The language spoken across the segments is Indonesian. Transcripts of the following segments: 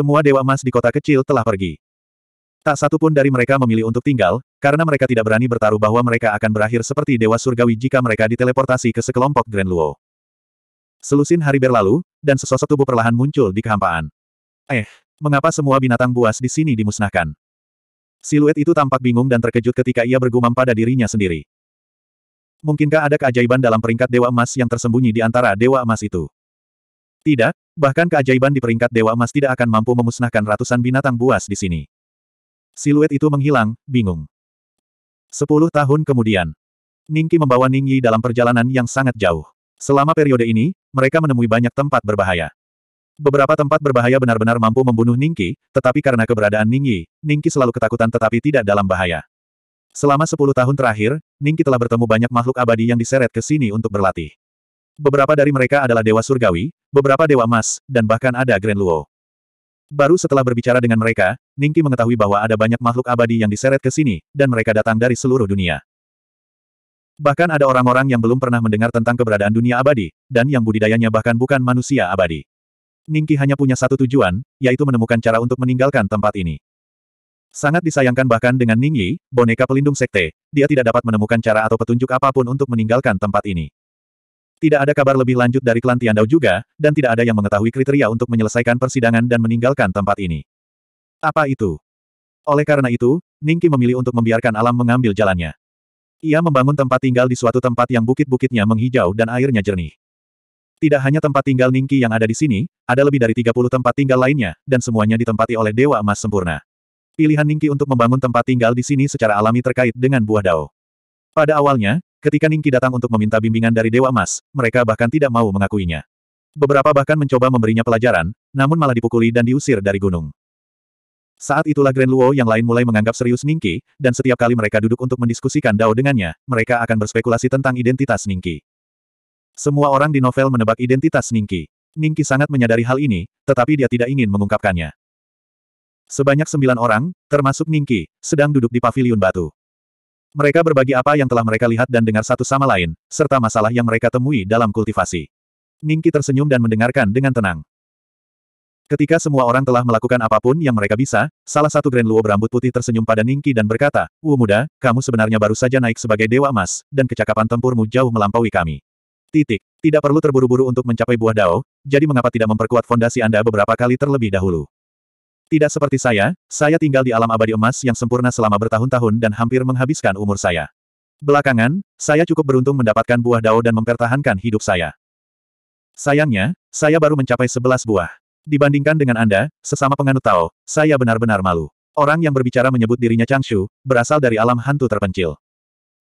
Semua dewa emas di kota kecil telah pergi. Tak satu pun dari mereka memilih untuk tinggal, karena mereka tidak berani bertaruh bahwa mereka akan berakhir seperti dewa surgawi jika mereka diteleportasi ke sekelompok Grand Luo. Selusin hari berlalu, dan sesosok tubuh perlahan muncul di kehampaan. Eh, mengapa semua binatang buas di sini dimusnahkan? Siluet itu tampak bingung dan terkejut ketika ia bergumam pada dirinya sendiri. Mungkinkah ada keajaiban dalam peringkat Dewa Emas yang tersembunyi di antara Dewa Emas itu? Tidak, Bahkan keajaiban di peringkat Dewa Emas tidak akan mampu memusnahkan ratusan binatang buas di sini. Siluet itu menghilang, bingung. Sepuluh tahun kemudian, Ningki membawa ningyi dalam perjalanan yang sangat jauh. Selama periode ini, mereka menemui banyak tempat berbahaya. Beberapa tempat berbahaya benar-benar mampu membunuh Ningki, tetapi karena keberadaan ningyi Ningki selalu ketakutan tetapi tidak dalam bahaya. Selama sepuluh tahun terakhir, Ningki telah bertemu banyak makhluk abadi yang diseret ke sini untuk berlatih. Beberapa dari mereka adalah dewa surgawi, beberapa dewa emas, dan bahkan ada Grand Luo. Baru setelah berbicara dengan mereka, Ningki mengetahui bahwa ada banyak makhluk abadi yang diseret ke sini, dan mereka datang dari seluruh dunia. Bahkan ada orang-orang yang belum pernah mendengar tentang keberadaan dunia abadi, dan yang budidayanya bahkan bukan manusia abadi. Ningki hanya punya satu tujuan, yaitu menemukan cara untuk meninggalkan tempat ini. Sangat disayangkan bahkan dengan Ningyi, boneka pelindung sekte, dia tidak dapat menemukan cara atau petunjuk apapun untuk meninggalkan tempat ini. Tidak ada kabar lebih lanjut dari klan Tiandao juga, dan tidak ada yang mengetahui kriteria untuk menyelesaikan persidangan dan meninggalkan tempat ini. Apa itu? Oleh karena itu, Ningki memilih untuk membiarkan alam mengambil jalannya. Ia membangun tempat tinggal di suatu tempat yang bukit-bukitnya menghijau dan airnya jernih. Tidak hanya tempat tinggal Ningki yang ada di sini, ada lebih dari 30 tempat tinggal lainnya, dan semuanya ditempati oleh Dewa Emas Sempurna. Pilihan Ningki untuk membangun tempat tinggal di sini secara alami terkait dengan buah dao. Pada awalnya, Ketika Ningki datang untuk meminta bimbingan dari Dewa Emas, mereka bahkan tidak mau mengakuinya. Beberapa bahkan mencoba memberinya pelajaran, namun malah dipukuli dan diusir dari gunung. Saat itulah Grand Luo yang lain mulai menganggap serius Ningki, dan setiap kali mereka duduk untuk mendiskusikan Dao dengannya, mereka akan berspekulasi tentang identitas Ningki. Semua orang di novel menebak identitas Ningki. Ningki sangat menyadari hal ini, tetapi dia tidak ingin mengungkapkannya. Sebanyak sembilan orang, termasuk Ningki, sedang duduk di paviliun batu. Mereka berbagi apa yang telah mereka lihat dan dengar satu sama lain, serta masalah yang mereka temui dalam kultivasi. Ningki tersenyum dan mendengarkan dengan tenang. Ketika semua orang telah melakukan apapun yang mereka bisa, salah satu Grand Luo berambut putih tersenyum pada Ningki dan berkata, Wu muda, kamu sebenarnya baru saja naik sebagai Dewa Emas, dan kecakapan tempurmu jauh melampaui kami. Titik. Tidak perlu terburu-buru untuk mencapai buah dao, jadi mengapa tidak memperkuat fondasi Anda beberapa kali terlebih dahulu? Tidak seperti saya, saya tinggal di alam abadi emas yang sempurna selama bertahun-tahun dan hampir menghabiskan umur saya. Belakangan, saya cukup beruntung mendapatkan buah dao dan mempertahankan hidup saya. Sayangnya, saya baru mencapai sebelas buah. Dibandingkan dengan Anda, sesama penganut Tao, saya benar-benar malu. Orang yang berbicara menyebut dirinya Changshu, berasal dari alam hantu terpencil.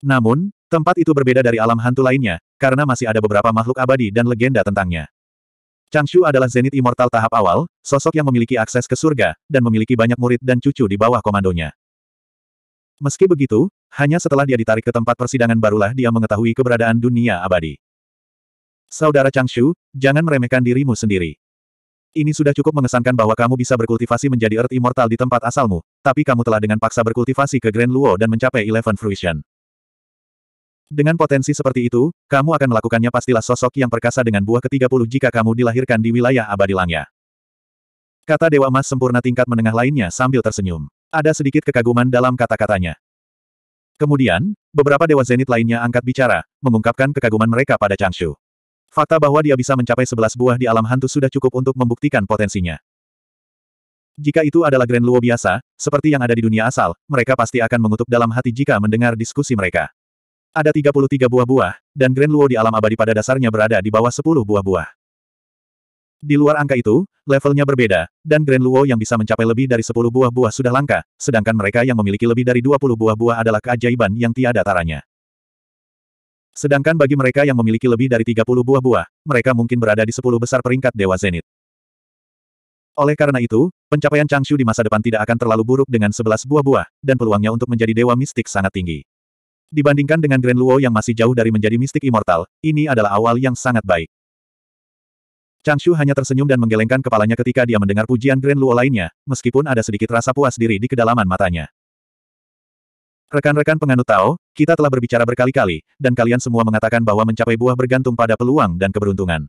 Namun, tempat itu berbeda dari alam hantu lainnya, karena masih ada beberapa makhluk abadi dan legenda tentangnya. Changshu adalah Zenith Immortal tahap awal, sosok yang memiliki akses ke surga, dan memiliki banyak murid dan cucu di bawah komandonya. Meski begitu, hanya setelah dia ditarik ke tempat persidangan barulah dia mengetahui keberadaan dunia abadi. Saudara Changshu, jangan meremehkan dirimu sendiri. Ini sudah cukup mengesankan bahwa kamu bisa berkultivasi menjadi Earth Immortal di tempat asalmu, tapi kamu telah dengan paksa berkultivasi ke Grand Luo dan mencapai Eleven Fruition. Dengan potensi seperti itu, kamu akan melakukannya pastilah sosok yang perkasa dengan buah ke-30 jika kamu dilahirkan di wilayah abadi Langnya. Kata Dewa Emas sempurna tingkat menengah lainnya sambil tersenyum. Ada sedikit kekaguman dalam kata-katanya. Kemudian, beberapa Dewa Zenit lainnya angkat bicara, mengungkapkan kekaguman mereka pada Changshu. Fakta bahwa dia bisa mencapai 11 buah di alam hantu sudah cukup untuk membuktikan potensinya. Jika itu adalah Grand Luo biasa, seperti yang ada di dunia asal, mereka pasti akan mengutuk dalam hati jika mendengar diskusi mereka. Ada 33 buah-buah, dan Grand Luo di alam abadi pada dasarnya berada di bawah 10 buah-buah. Di luar angka itu, levelnya berbeda, dan Grand Luo yang bisa mencapai lebih dari 10 buah-buah sudah langka, sedangkan mereka yang memiliki lebih dari 20 buah-buah adalah keajaiban yang tiada taranya. Sedangkan bagi mereka yang memiliki lebih dari 30 buah-buah, mereka mungkin berada di 10 besar peringkat Dewa Zenit. Oleh karena itu, pencapaian Changshu di masa depan tidak akan terlalu buruk dengan 11 buah-buah, dan peluangnya untuk menjadi Dewa Mistik sangat tinggi. Dibandingkan dengan Grand Luo yang masih jauh dari menjadi mistik immortal, ini adalah awal yang sangat baik. Chang Shu hanya tersenyum dan menggelengkan kepalanya ketika dia mendengar pujian Grand Luo lainnya, meskipun ada sedikit rasa puas diri di kedalaman matanya. Rekan-rekan penganut Tao, kita telah berbicara berkali-kali, dan kalian semua mengatakan bahwa mencapai buah bergantung pada peluang dan keberuntungan.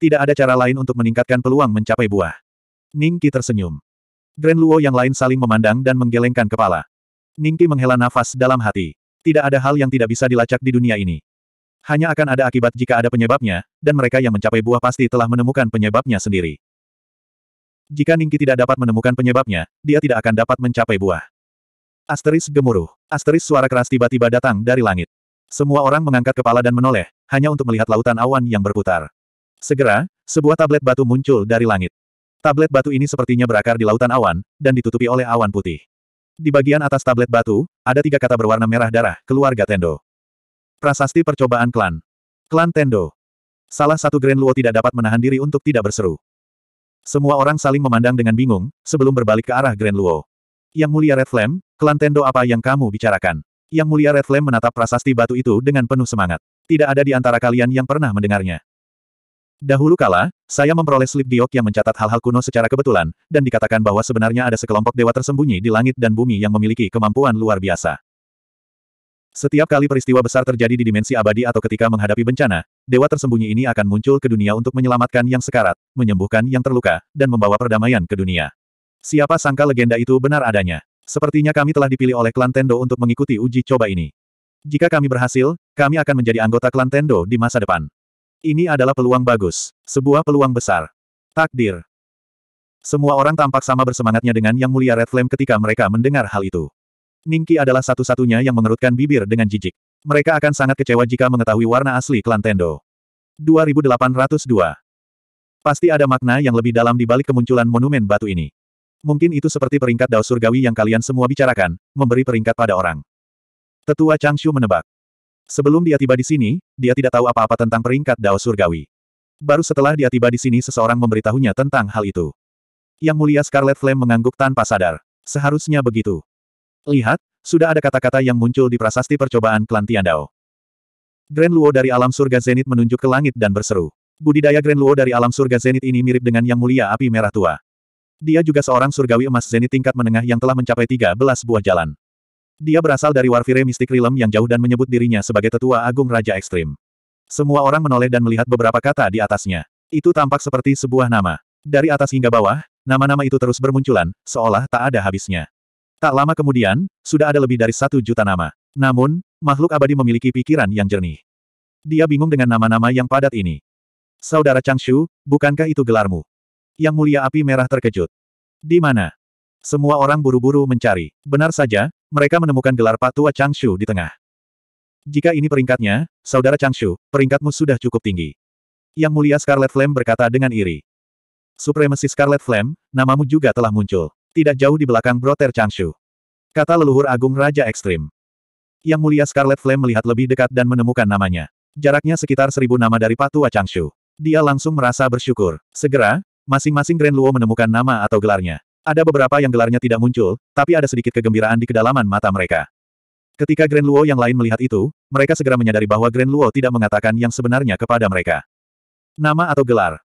Tidak ada cara lain untuk meningkatkan peluang mencapai buah. Ningki tersenyum. Grand Luo yang lain saling memandang dan menggelengkan kepala. Ningki menghela nafas dalam hati. Tidak ada hal yang tidak bisa dilacak di dunia ini. Hanya akan ada akibat jika ada penyebabnya, dan mereka yang mencapai buah pasti telah menemukan penyebabnya sendiri. Jika Ningki tidak dapat menemukan penyebabnya, dia tidak akan dapat mencapai buah. Asteris gemuruh. Asteris suara keras tiba-tiba datang dari langit. Semua orang mengangkat kepala dan menoleh, hanya untuk melihat lautan awan yang berputar. Segera, sebuah tablet batu muncul dari langit. Tablet batu ini sepertinya berakar di lautan awan, dan ditutupi oleh awan putih. Di bagian atas tablet batu, ada tiga kata berwarna merah darah, keluarga Tendo. Prasasti percobaan klan. Klan Tendo. Salah satu Grand Luo tidak dapat menahan diri untuk tidak berseru. Semua orang saling memandang dengan bingung, sebelum berbalik ke arah Grand Luo. Yang mulia Red Flame, klan Tendo apa yang kamu bicarakan? Yang mulia Red Flame menatap prasasti batu itu dengan penuh semangat. Tidak ada di antara kalian yang pernah mendengarnya. Dahulu kala, saya memperoleh slip giok yang mencatat hal-hal kuno secara kebetulan, dan dikatakan bahwa sebenarnya ada sekelompok dewa tersembunyi di langit dan bumi yang memiliki kemampuan luar biasa. Setiap kali peristiwa besar terjadi di dimensi abadi atau ketika menghadapi bencana, dewa tersembunyi ini akan muncul ke dunia untuk menyelamatkan yang sekarat, menyembuhkan yang terluka, dan membawa perdamaian ke dunia. Siapa sangka legenda itu benar adanya. Sepertinya kami telah dipilih oleh klan Tendo untuk mengikuti uji coba ini. Jika kami berhasil, kami akan menjadi anggota klan Tendo di masa depan. Ini adalah peluang bagus. Sebuah peluang besar. Takdir. Semua orang tampak sama bersemangatnya dengan Yang Mulia Red Flame ketika mereka mendengar hal itu. Ningki adalah satu-satunya yang mengerutkan bibir dengan jijik. Mereka akan sangat kecewa jika mengetahui warna asli klan Tendo. 2802 Pasti ada makna yang lebih dalam di balik kemunculan monumen batu ini. Mungkin itu seperti peringkat Dao Surgawi yang kalian semua bicarakan, memberi peringkat pada orang. Tetua Changshu menebak. Sebelum dia tiba di sini, dia tidak tahu apa-apa tentang peringkat Dao Surgawi. Baru setelah dia tiba di sini seseorang memberitahunya tentang hal itu. Yang mulia Scarlet Flame mengangguk tanpa sadar. Seharusnya begitu. Lihat, sudah ada kata-kata yang muncul di prasasti percobaan klan Tiandao. Grand Luo dari alam surga Zenit menunjuk ke langit dan berseru. Budidaya Grand Luo dari alam surga Zenit ini mirip dengan Yang Mulia Api Merah Tua. Dia juga seorang surgawi emas Zenit tingkat menengah yang telah mencapai 13 buah jalan. Dia berasal dari Warfire Mystic Realm yang jauh dan menyebut dirinya sebagai tetua agung Raja Ekstrim. Semua orang menoleh dan melihat beberapa kata di atasnya. Itu tampak seperti sebuah nama. Dari atas hingga bawah, nama-nama itu terus bermunculan, seolah tak ada habisnya. Tak lama kemudian, sudah ada lebih dari satu juta nama. Namun, makhluk abadi memiliki pikiran yang jernih. Dia bingung dengan nama-nama yang padat ini. Saudara Changshu, bukankah itu gelarmu? Yang mulia api merah terkejut. Di mana? Semua orang buru-buru mencari. Benar saja, mereka menemukan gelar Patua Changshu di tengah. Jika ini peringkatnya, Saudara Changshu, peringkatmu sudah cukup tinggi. Yang Mulia Scarlet Flame berkata dengan iri. Supremasi Scarlet Flame, namamu juga telah muncul. Tidak jauh di belakang Broter Changshu. Kata leluhur agung Raja Ekstrim. Yang Mulia Scarlet Flame melihat lebih dekat dan menemukan namanya. Jaraknya sekitar seribu nama dari Patua Changshu. Dia langsung merasa bersyukur. Segera, masing-masing Grand Luo menemukan nama atau gelarnya. Ada beberapa yang gelarnya tidak muncul, tapi ada sedikit kegembiraan di kedalaman mata mereka. Ketika Grand Luo yang lain melihat itu, mereka segera menyadari bahwa Grand Luo tidak mengatakan yang sebenarnya kepada mereka. Nama atau gelar?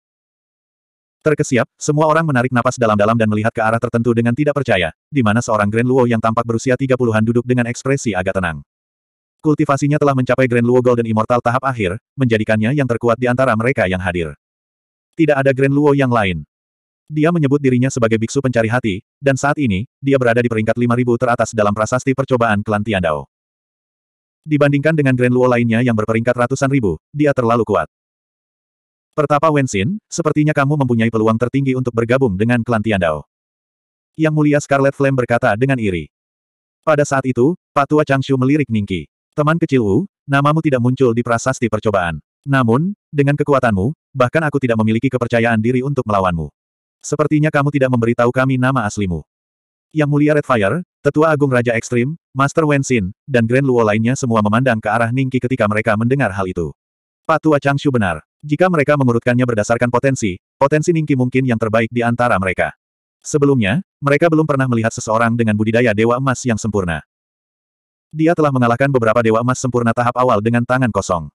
Terkesiap, semua orang menarik napas dalam-dalam dan melihat ke arah tertentu dengan tidak percaya, di mana seorang Grand Luo yang tampak berusia 30-an duduk dengan ekspresi agak tenang. Kultivasinya telah mencapai Grand Luo Golden Immortal tahap akhir, menjadikannya yang terkuat di antara mereka yang hadir. Tidak ada Grand Luo yang lain. Dia menyebut dirinya sebagai biksu pencari hati, dan saat ini, dia berada di peringkat 5000 teratas dalam prasasti percobaan klan Tiandao. Dibandingkan dengan Grand Luo lainnya yang berperingkat ratusan ribu, dia terlalu kuat. Pertapa Wenxin, sepertinya kamu mempunyai peluang tertinggi untuk bergabung dengan klan Tiandao. Yang mulia Scarlet Flame berkata dengan iri. Pada saat itu, Patua Changshu melirik Ningki. Teman kecil Wu, namamu tidak muncul di prasasti percobaan. Namun, dengan kekuatanmu, bahkan aku tidak memiliki kepercayaan diri untuk melawanmu. Sepertinya kamu tidak memberitahu kami nama aslimu. Yang Mulia Red Fire, Tetua Agung Raja Ekstrim, Master Wen Xin, dan Grand Luo lainnya semua memandang ke arah Ningki ketika mereka mendengar hal itu. Patua Changshu benar. Jika mereka mengurutkannya berdasarkan potensi, potensi Ningki mungkin yang terbaik di antara mereka. Sebelumnya, mereka belum pernah melihat seseorang dengan budidaya Dewa Emas yang sempurna. Dia telah mengalahkan beberapa Dewa Emas sempurna tahap awal dengan tangan kosong.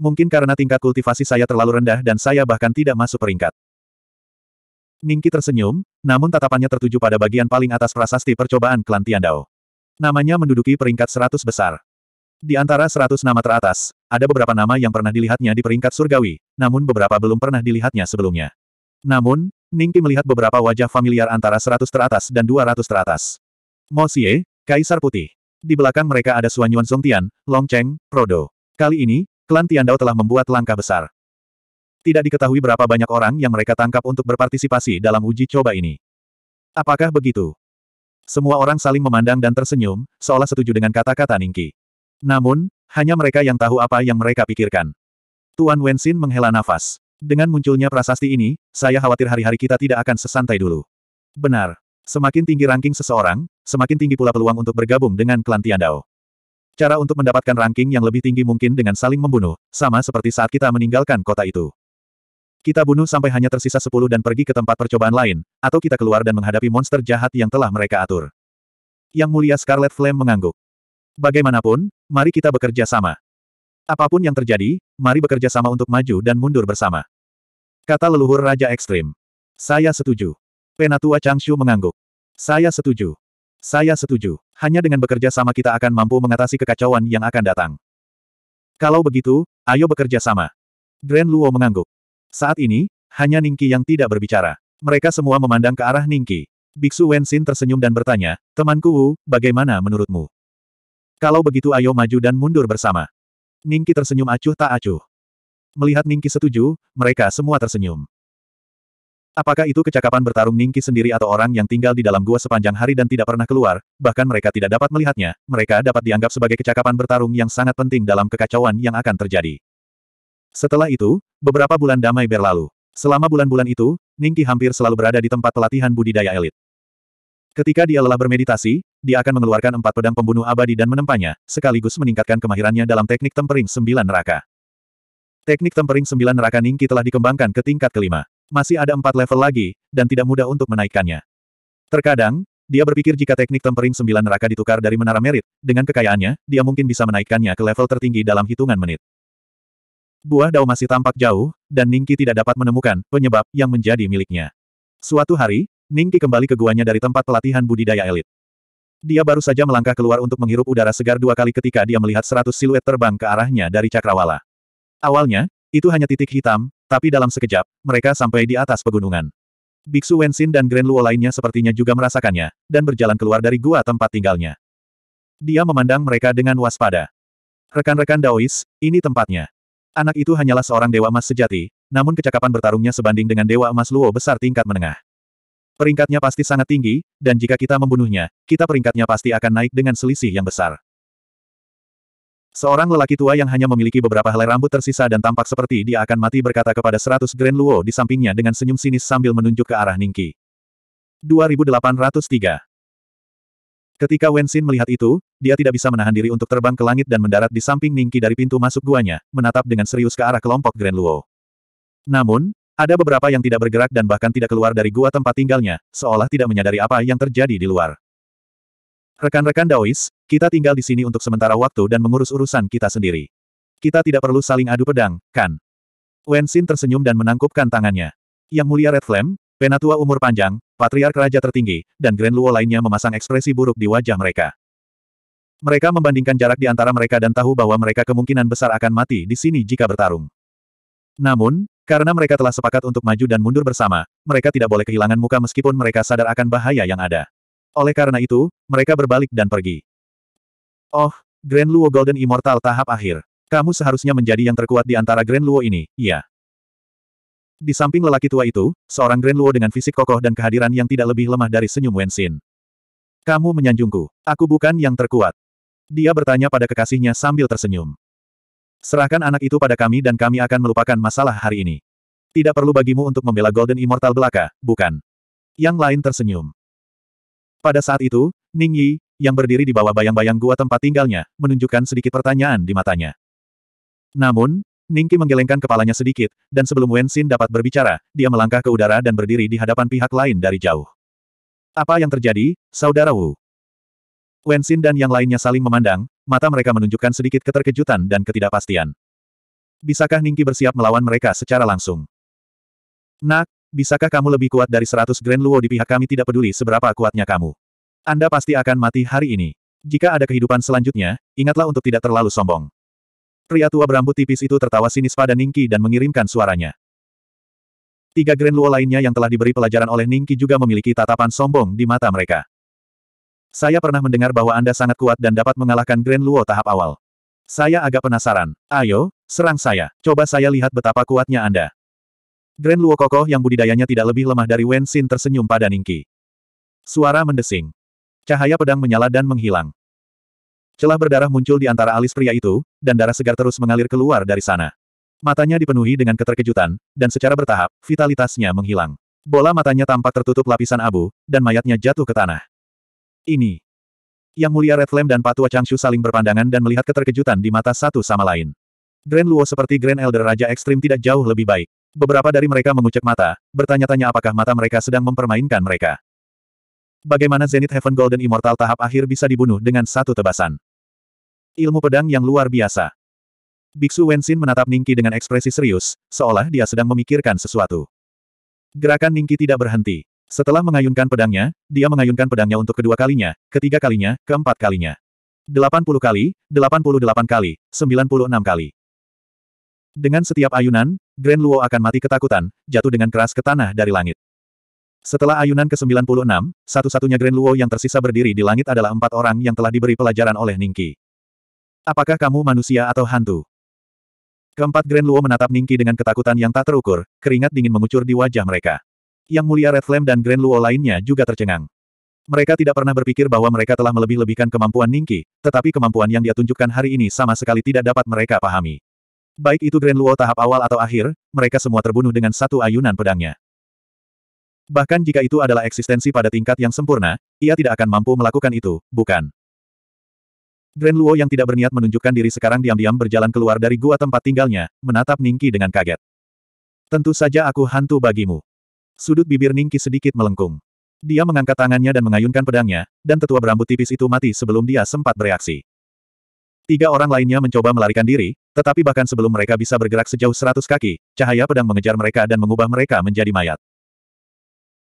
Mungkin karena tingkat kultivasi saya terlalu rendah dan saya bahkan tidak masuk peringkat. Ningki tersenyum, namun tatapannya tertuju pada bagian paling atas prasasti percobaan klan Tiandao. Namanya menduduki peringkat 100 besar. Di antara 100 nama teratas, ada beberapa nama yang pernah dilihatnya di peringkat surgawi, namun beberapa belum pernah dilihatnya sebelumnya. Namun, Ningki melihat beberapa wajah familiar antara 100 teratas dan 200 teratas. Mo Xie, Kaisar Putih. Di belakang mereka ada Suanyuan Yuan Songtian, Long Cheng, Prodo. Kali ini, klan Tiandao telah membuat langkah besar. Tidak diketahui berapa banyak orang yang mereka tangkap untuk berpartisipasi dalam uji coba ini. Apakah begitu? Semua orang saling memandang dan tersenyum, seolah setuju dengan kata-kata Ningki. Namun, hanya mereka yang tahu apa yang mereka pikirkan. Tuan Wensin menghela nafas. Dengan munculnya prasasti ini, saya khawatir hari-hari kita tidak akan sesantai dulu. Benar. Semakin tinggi ranking seseorang, semakin tinggi pula peluang untuk bergabung dengan klan Tiandao. Cara untuk mendapatkan ranking yang lebih tinggi mungkin dengan saling membunuh, sama seperti saat kita meninggalkan kota itu. Kita bunuh sampai hanya tersisa sepuluh dan pergi ke tempat percobaan lain, atau kita keluar dan menghadapi monster jahat yang telah mereka atur. Yang mulia Scarlet Flame mengangguk. Bagaimanapun, mari kita bekerja sama. Apapun yang terjadi, mari bekerja sama untuk maju dan mundur bersama. Kata leluhur Raja Ekstrim. Saya setuju. Penatua Changshu mengangguk. Saya setuju. Saya setuju. Hanya dengan bekerja sama kita akan mampu mengatasi kekacauan yang akan datang. Kalau begitu, ayo bekerja sama. Grand Luo mengangguk. Saat ini, hanya Ningki yang tidak berbicara. Mereka semua memandang ke arah Ningki. Biksu Wenxin tersenyum dan bertanya, Temanku Wu, bagaimana menurutmu? Kalau begitu ayo maju dan mundur bersama. Ningki tersenyum acuh tak acuh. Melihat Ningki setuju, mereka semua tersenyum. Apakah itu kecakapan bertarung Ningki sendiri atau orang yang tinggal di dalam gua sepanjang hari dan tidak pernah keluar, bahkan mereka tidak dapat melihatnya, mereka dapat dianggap sebagai kecakapan bertarung yang sangat penting dalam kekacauan yang akan terjadi. Setelah itu, beberapa bulan damai berlalu. Selama bulan-bulan itu, Ningki hampir selalu berada di tempat pelatihan budidaya elit. Ketika dia lelah bermeditasi, dia akan mengeluarkan empat pedang pembunuh abadi dan menempanya, sekaligus meningkatkan kemahirannya dalam teknik tempering sembilan neraka. Teknik tempering sembilan neraka Ningki telah dikembangkan ke tingkat kelima. Masih ada empat level lagi, dan tidak mudah untuk menaikkannya. Terkadang, dia berpikir jika teknik tempering sembilan neraka ditukar dari menara merit, dengan kekayaannya, dia mungkin bisa menaikkannya ke level tertinggi dalam hitungan menit. Buah dao masih tampak jauh, dan Ningki tidak dapat menemukan penyebab yang menjadi miliknya. Suatu hari, Ningki kembali ke guanya dari tempat pelatihan budidaya elit. Dia baru saja melangkah keluar untuk menghirup udara segar dua kali ketika dia melihat seratus siluet terbang ke arahnya dari cakrawala. Awalnya, itu hanya titik hitam, tapi dalam sekejap, mereka sampai di atas pegunungan. Biksu Wensin dan Grand Luo lainnya sepertinya juga merasakannya, dan berjalan keluar dari gua tempat tinggalnya. Dia memandang mereka dengan waspada. Rekan-rekan Daois, ini tempatnya. Anak itu hanyalah seorang dewa emas sejati, namun kecakapan bertarungnya sebanding dengan dewa emas Luo besar tingkat menengah. Peringkatnya pasti sangat tinggi, dan jika kita membunuhnya, kita peringkatnya pasti akan naik dengan selisih yang besar. Seorang lelaki tua yang hanya memiliki beberapa helai rambut tersisa dan tampak seperti dia akan mati berkata kepada seratus Grand Luo di sampingnya dengan senyum sinis sambil menunjuk ke arah Ningki. 2803 Ketika Wen Xin melihat itu, dia tidak bisa menahan diri untuk terbang ke langit dan mendarat di samping Ningki dari pintu masuk guanya, menatap dengan serius ke arah kelompok Grand Luo. Namun, ada beberapa yang tidak bergerak dan bahkan tidak keluar dari gua tempat tinggalnya, seolah tidak menyadari apa yang terjadi di luar. Rekan-rekan Daois, kita tinggal di sini untuk sementara waktu dan mengurus urusan kita sendiri. Kita tidak perlu saling adu pedang, kan? Wen Xin tersenyum dan menangkupkan tangannya. Yang mulia Red Flame, Penatua umur panjang, patriark raja tertinggi, dan Grand Luo lainnya memasang ekspresi buruk di wajah mereka. Mereka membandingkan jarak di antara mereka dan tahu bahwa mereka kemungkinan besar akan mati di sini jika bertarung. Namun, karena mereka telah sepakat untuk maju dan mundur bersama, mereka tidak boleh kehilangan muka meskipun mereka sadar akan bahaya yang ada. Oleh karena itu, mereka berbalik dan pergi. Oh, Grand Luo Golden Immortal tahap akhir. Kamu seharusnya menjadi yang terkuat di antara Grand Luo ini, iya. Di samping lelaki tua itu, seorang Grand Luo dengan fisik kokoh dan kehadiran yang tidak lebih lemah dari senyum Wenxin. Kamu menyanjungku. Aku bukan yang terkuat. Dia bertanya pada kekasihnya sambil tersenyum. Serahkan anak itu pada kami dan kami akan melupakan masalah hari ini. Tidak perlu bagimu untuk membela Golden Immortal belaka, bukan? Yang lain tersenyum. Pada saat itu, Ning Yi, yang berdiri di bawah bayang-bayang gua tempat tinggalnya, menunjukkan sedikit pertanyaan di matanya. Namun, Ningki menggelengkan kepalanya sedikit, dan sebelum Wenxin dapat berbicara, dia melangkah ke udara dan berdiri di hadapan pihak lain dari jauh. Apa yang terjadi, Saudara Wu? Wenxin dan yang lainnya saling memandang, mata mereka menunjukkan sedikit keterkejutan dan ketidakpastian. Bisakah Ningki bersiap melawan mereka secara langsung? Nak, bisakah kamu lebih kuat dari 100 Grand Luo di pihak kami tidak peduli seberapa kuatnya kamu? Anda pasti akan mati hari ini. Jika ada kehidupan selanjutnya, ingatlah untuk tidak terlalu sombong. Pria tua berambut tipis itu tertawa sinis pada Ningki dan mengirimkan suaranya. Tiga Grand Luo lainnya yang telah diberi pelajaran oleh Ningki juga memiliki tatapan sombong di mata mereka. Saya pernah mendengar bahwa Anda sangat kuat dan dapat mengalahkan Grand Luo tahap awal. Saya agak penasaran. Ayo, serang saya. Coba saya lihat betapa kuatnya Anda. Grand Luo kokoh yang budidayanya tidak lebih lemah dari Wen Xin tersenyum pada Ningki. Suara mendesing. Cahaya pedang menyala dan menghilang. Celah berdarah muncul di antara alis pria itu, dan darah segar terus mengalir keluar dari sana. Matanya dipenuhi dengan keterkejutan, dan secara bertahap, vitalitasnya menghilang. Bola matanya tampak tertutup lapisan abu, dan mayatnya jatuh ke tanah. Ini. Yang mulia Red Flame dan Patua Changshu saling berpandangan dan melihat keterkejutan di mata satu sama lain. Grand Luo seperti Grand Elder Raja Ekstrim tidak jauh lebih baik. Beberapa dari mereka mengucek mata, bertanya-tanya apakah mata mereka sedang mempermainkan mereka. Bagaimana Zenith Heaven Golden Immortal tahap akhir bisa dibunuh dengan satu tebasan? Ilmu pedang yang luar biasa. Biksu Wenxin menatap Ningki dengan ekspresi serius, seolah dia sedang memikirkan sesuatu. Gerakan Ningki tidak berhenti. Setelah mengayunkan pedangnya, dia mengayunkan pedangnya untuk kedua kalinya, ketiga kalinya, keempat kalinya. delapan puluh kali, delapan puluh delapan kali, sembilan puluh enam kali. Dengan setiap ayunan, Grand Luo akan mati ketakutan, jatuh dengan keras ke tanah dari langit. Setelah ayunan ke-96, satu-satunya Grand Luo yang tersisa berdiri di langit adalah empat orang yang telah diberi pelajaran oleh Ningki. Apakah kamu manusia atau hantu? Keempat Grand Luo menatap Ningki dengan ketakutan yang tak terukur, keringat dingin mengucur di wajah mereka. Yang mulia Red Flame dan Grand Luo lainnya juga tercengang. Mereka tidak pernah berpikir bahwa mereka telah melebih-lebihkan kemampuan Ningki, tetapi kemampuan yang dia tunjukkan hari ini sama sekali tidak dapat mereka pahami. Baik itu Grand Luo tahap awal atau akhir, mereka semua terbunuh dengan satu ayunan pedangnya. Bahkan jika itu adalah eksistensi pada tingkat yang sempurna, ia tidak akan mampu melakukan itu, bukan? Grand Luo yang tidak berniat menunjukkan diri sekarang diam-diam berjalan keluar dari gua tempat tinggalnya, menatap Ningki dengan kaget. Tentu saja aku hantu bagimu. Sudut bibir Ningki sedikit melengkung. Dia mengangkat tangannya dan mengayunkan pedangnya, dan tetua berambut tipis itu mati sebelum dia sempat bereaksi. Tiga orang lainnya mencoba melarikan diri, tetapi bahkan sebelum mereka bisa bergerak sejauh seratus kaki, cahaya pedang mengejar mereka dan mengubah mereka menjadi mayat.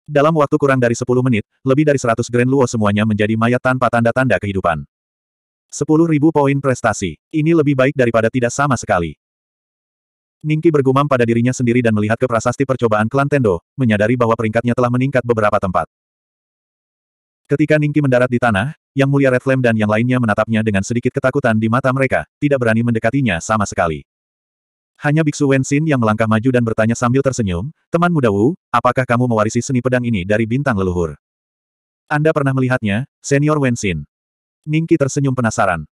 Dalam waktu kurang dari sepuluh menit, lebih dari seratus Grand Luo semuanya menjadi mayat tanpa tanda-tanda kehidupan. 10.000 poin prestasi. Ini lebih baik daripada tidak sama sekali. Ningki bergumam pada dirinya sendiri dan melihat ke prasasti percobaan klan Tendo, menyadari bahwa peringkatnya telah meningkat beberapa tempat. Ketika Ningki mendarat di tanah, Yang Mulia Red Flame dan yang lainnya menatapnya dengan sedikit ketakutan di mata mereka, tidak berani mendekatinya sama sekali. Hanya Biksu Wensin yang melangkah maju dan bertanya sambil tersenyum, Teman muda Wu, apakah kamu mewarisi seni pedang ini dari bintang leluhur? Anda pernah melihatnya, Senior Wensin. Ningki tersenyum penasaran.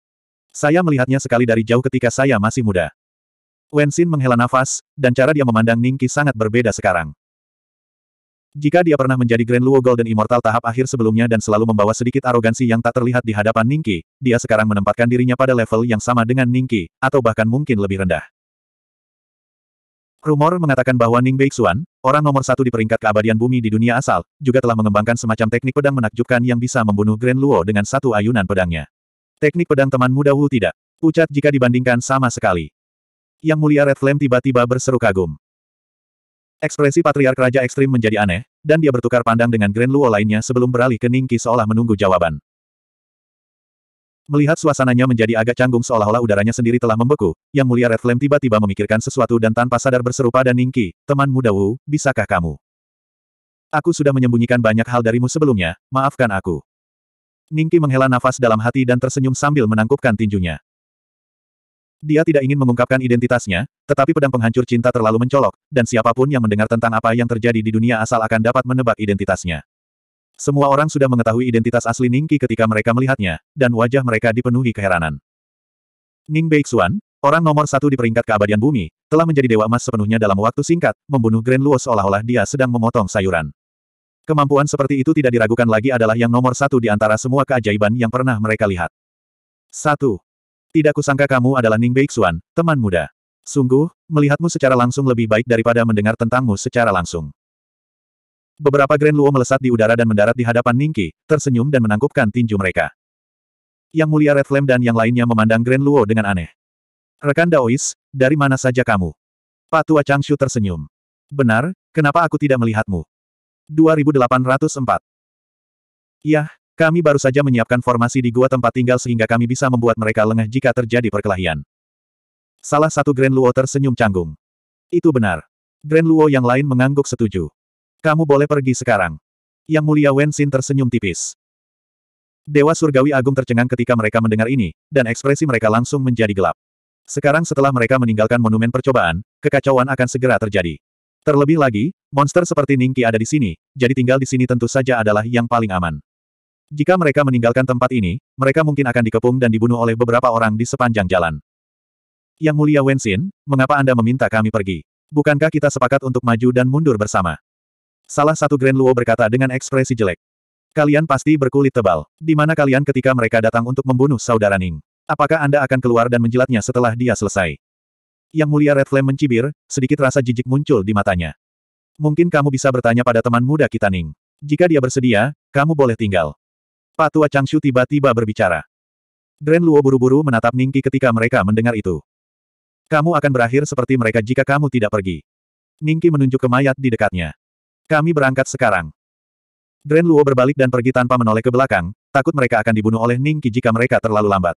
Saya melihatnya sekali dari jauh ketika saya masih muda. Wenxin menghela nafas, dan cara dia memandang Ningki sangat berbeda sekarang. Jika dia pernah menjadi Grand Luo Golden Immortal tahap akhir sebelumnya dan selalu membawa sedikit arogansi yang tak terlihat di hadapan Ningki, dia sekarang menempatkan dirinya pada level yang sama dengan Ningki, atau bahkan mungkin lebih rendah. Rumor mengatakan bahwa Ning Beixuan, orang nomor satu di peringkat keabadian bumi di dunia asal, juga telah mengembangkan semacam teknik pedang menakjubkan yang bisa membunuh Grand Luo dengan satu ayunan pedangnya. Teknik pedang teman muda Wu tidak pucat jika dibandingkan sama sekali. Yang mulia Red Flame tiba-tiba berseru kagum. Ekspresi Patriark Raja Ekstrim menjadi aneh, dan dia bertukar pandang dengan Grand Luo lainnya sebelum beralih ke Ningki seolah menunggu jawaban. Melihat suasananya menjadi agak canggung seolah-olah udaranya sendiri telah membeku, Yang Mulia Red Flame tiba-tiba memikirkan sesuatu dan tanpa sadar berseru pada Ningki, teman muda Wu, bisakah kamu? Aku sudah menyembunyikan banyak hal darimu sebelumnya, maafkan aku. Ningki menghela nafas dalam hati dan tersenyum sambil menangkupkan tinjunya. Dia tidak ingin mengungkapkan identitasnya, tetapi pedang penghancur cinta terlalu mencolok, dan siapapun yang mendengar tentang apa yang terjadi di dunia asal akan dapat menebak identitasnya. Semua orang sudah mengetahui identitas asli Ning Qi ketika mereka melihatnya, dan wajah mereka dipenuhi keheranan. Ning Beixuan, orang nomor satu di peringkat keabadian bumi, telah menjadi dewa emas sepenuhnya dalam waktu singkat, membunuh Grand Luo seolah-olah dia sedang memotong sayuran. Kemampuan seperti itu tidak diragukan lagi adalah yang nomor satu di antara semua keajaiban yang pernah mereka lihat. Satu, Tidak kusangka kamu adalah Ning Beixuan, teman muda. Sungguh, melihatmu secara langsung lebih baik daripada mendengar tentangmu secara langsung. Beberapa Grand Luo melesat di udara dan mendarat di hadapan Ningki, tersenyum dan menangkupkan tinju mereka. Yang mulia Red Flame dan yang lainnya memandang Grand Luo dengan aneh. Rekan Daois, dari mana saja kamu? Patua Changshu tersenyum. Benar, kenapa aku tidak melihatmu? 2804. Yah, kami baru saja menyiapkan formasi di gua tempat tinggal sehingga kami bisa membuat mereka lengah jika terjadi perkelahian. Salah satu Grand Luo tersenyum canggung. Itu benar. Grand Luo yang lain mengangguk setuju. Kamu boleh pergi sekarang. Yang mulia Wensin tersenyum tipis. Dewa Surgawi Agung tercengang ketika mereka mendengar ini, dan ekspresi mereka langsung menjadi gelap. Sekarang setelah mereka meninggalkan monumen percobaan, kekacauan akan segera terjadi. Terlebih lagi, monster seperti Ningki ada di sini, jadi tinggal di sini tentu saja adalah yang paling aman. Jika mereka meninggalkan tempat ini, mereka mungkin akan dikepung dan dibunuh oleh beberapa orang di sepanjang jalan. Yang Mulia Wensin, mengapa Anda meminta kami pergi? Bukankah kita sepakat untuk maju dan mundur bersama? Salah satu Grand Luo berkata dengan ekspresi jelek. Kalian pasti berkulit tebal. Di mana kalian ketika mereka datang untuk membunuh saudara Ning? Apakah Anda akan keluar dan menjilatnya setelah dia selesai? Yang mulia Red Flame mencibir, sedikit rasa jijik muncul di matanya. Mungkin kamu bisa bertanya pada teman muda kita Ning. Jika dia bersedia, kamu boleh tinggal. Pak tua Changshu tiba-tiba berbicara. Grand Luo buru-buru menatap Ningki ketika mereka mendengar itu. Kamu akan berakhir seperti mereka jika kamu tidak pergi. Ningki menunjuk ke mayat di dekatnya. Kami berangkat sekarang. Grand Luo berbalik dan pergi tanpa menoleh ke belakang, takut mereka akan dibunuh oleh Ning Qi jika mereka terlalu lambat.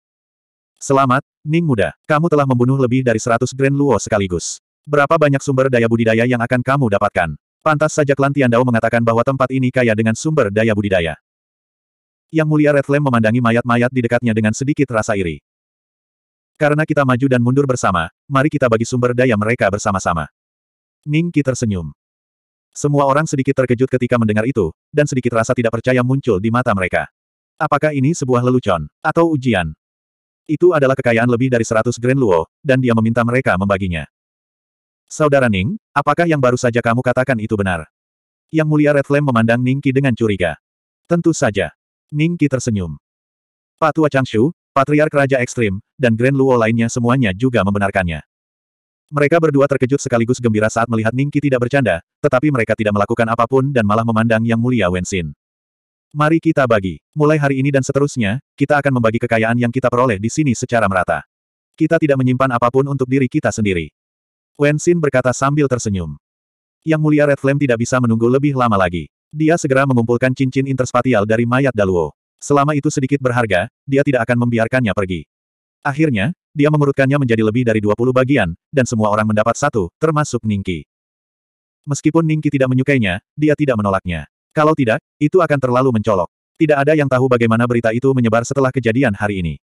Selamat, Ning muda. Kamu telah membunuh lebih dari 100 Grand Luo sekaligus. Berapa banyak sumber daya budidaya yang akan kamu dapatkan? Pantas saja Klan Tiandao mengatakan bahwa tempat ini kaya dengan sumber daya budidaya. Yang mulia Red Flame memandangi mayat-mayat di dekatnya dengan sedikit rasa iri. Karena kita maju dan mundur bersama, mari kita bagi sumber daya mereka bersama-sama. Ning Qi tersenyum. Semua orang sedikit terkejut ketika mendengar itu, dan sedikit rasa tidak percaya muncul di mata mereka. Apakah ini sebuah lelucon, atau ujian? Itu adalah kekayaan lebih dari 100 Grand Luo, dan dia meminta mereka membaginya. Saudara Ning, apakah yang baru saja kamu katakan itu benar? Yang mulia Red Flame memandang Ning Qi dengan curiga. Tentu saja. Ning Qi tersenyum. Patua Changshu, Patriark Raja Ekstrim, dan Grand Luo lainnya semuanya juga membenarkannya. Mereka berdua terkejut sekaligus gembira saat melihat Ningki tidak bercanda, tetapi mereka tidak melakukan apapun dan malah memandang Yang Mulia Wenxin. Mari kita bagi. Mulai hari ini dan seterusnya, kita akan membagi kekayaan yang kita peroleh di sini secara merata. Kita tidak menyimpan apapun untuk diri kita sendiri. Wenxin berkata sambil tersenyum. Yang mulia Red Flame tidak bisa menunggu lebih lama lagi. Dia segera mengumpulkan cincin interspatial dari mayat Daluo. Selama itu sedikit berharga, dia tidak akan membiarkannya pergi. Akhirnya, dia mengurutkannya menjadi lebih dari 20 bagian, dan semua orang mendapat satu, termasuk Ningki. Meskipun Ningki tidak menyukainya, dia tidak menolaknya. Kalau tidak, itu akan terlalu mencolok. Tidak ada yang tahu bagaimana berita itu menyebar setelah kejadian hari ini.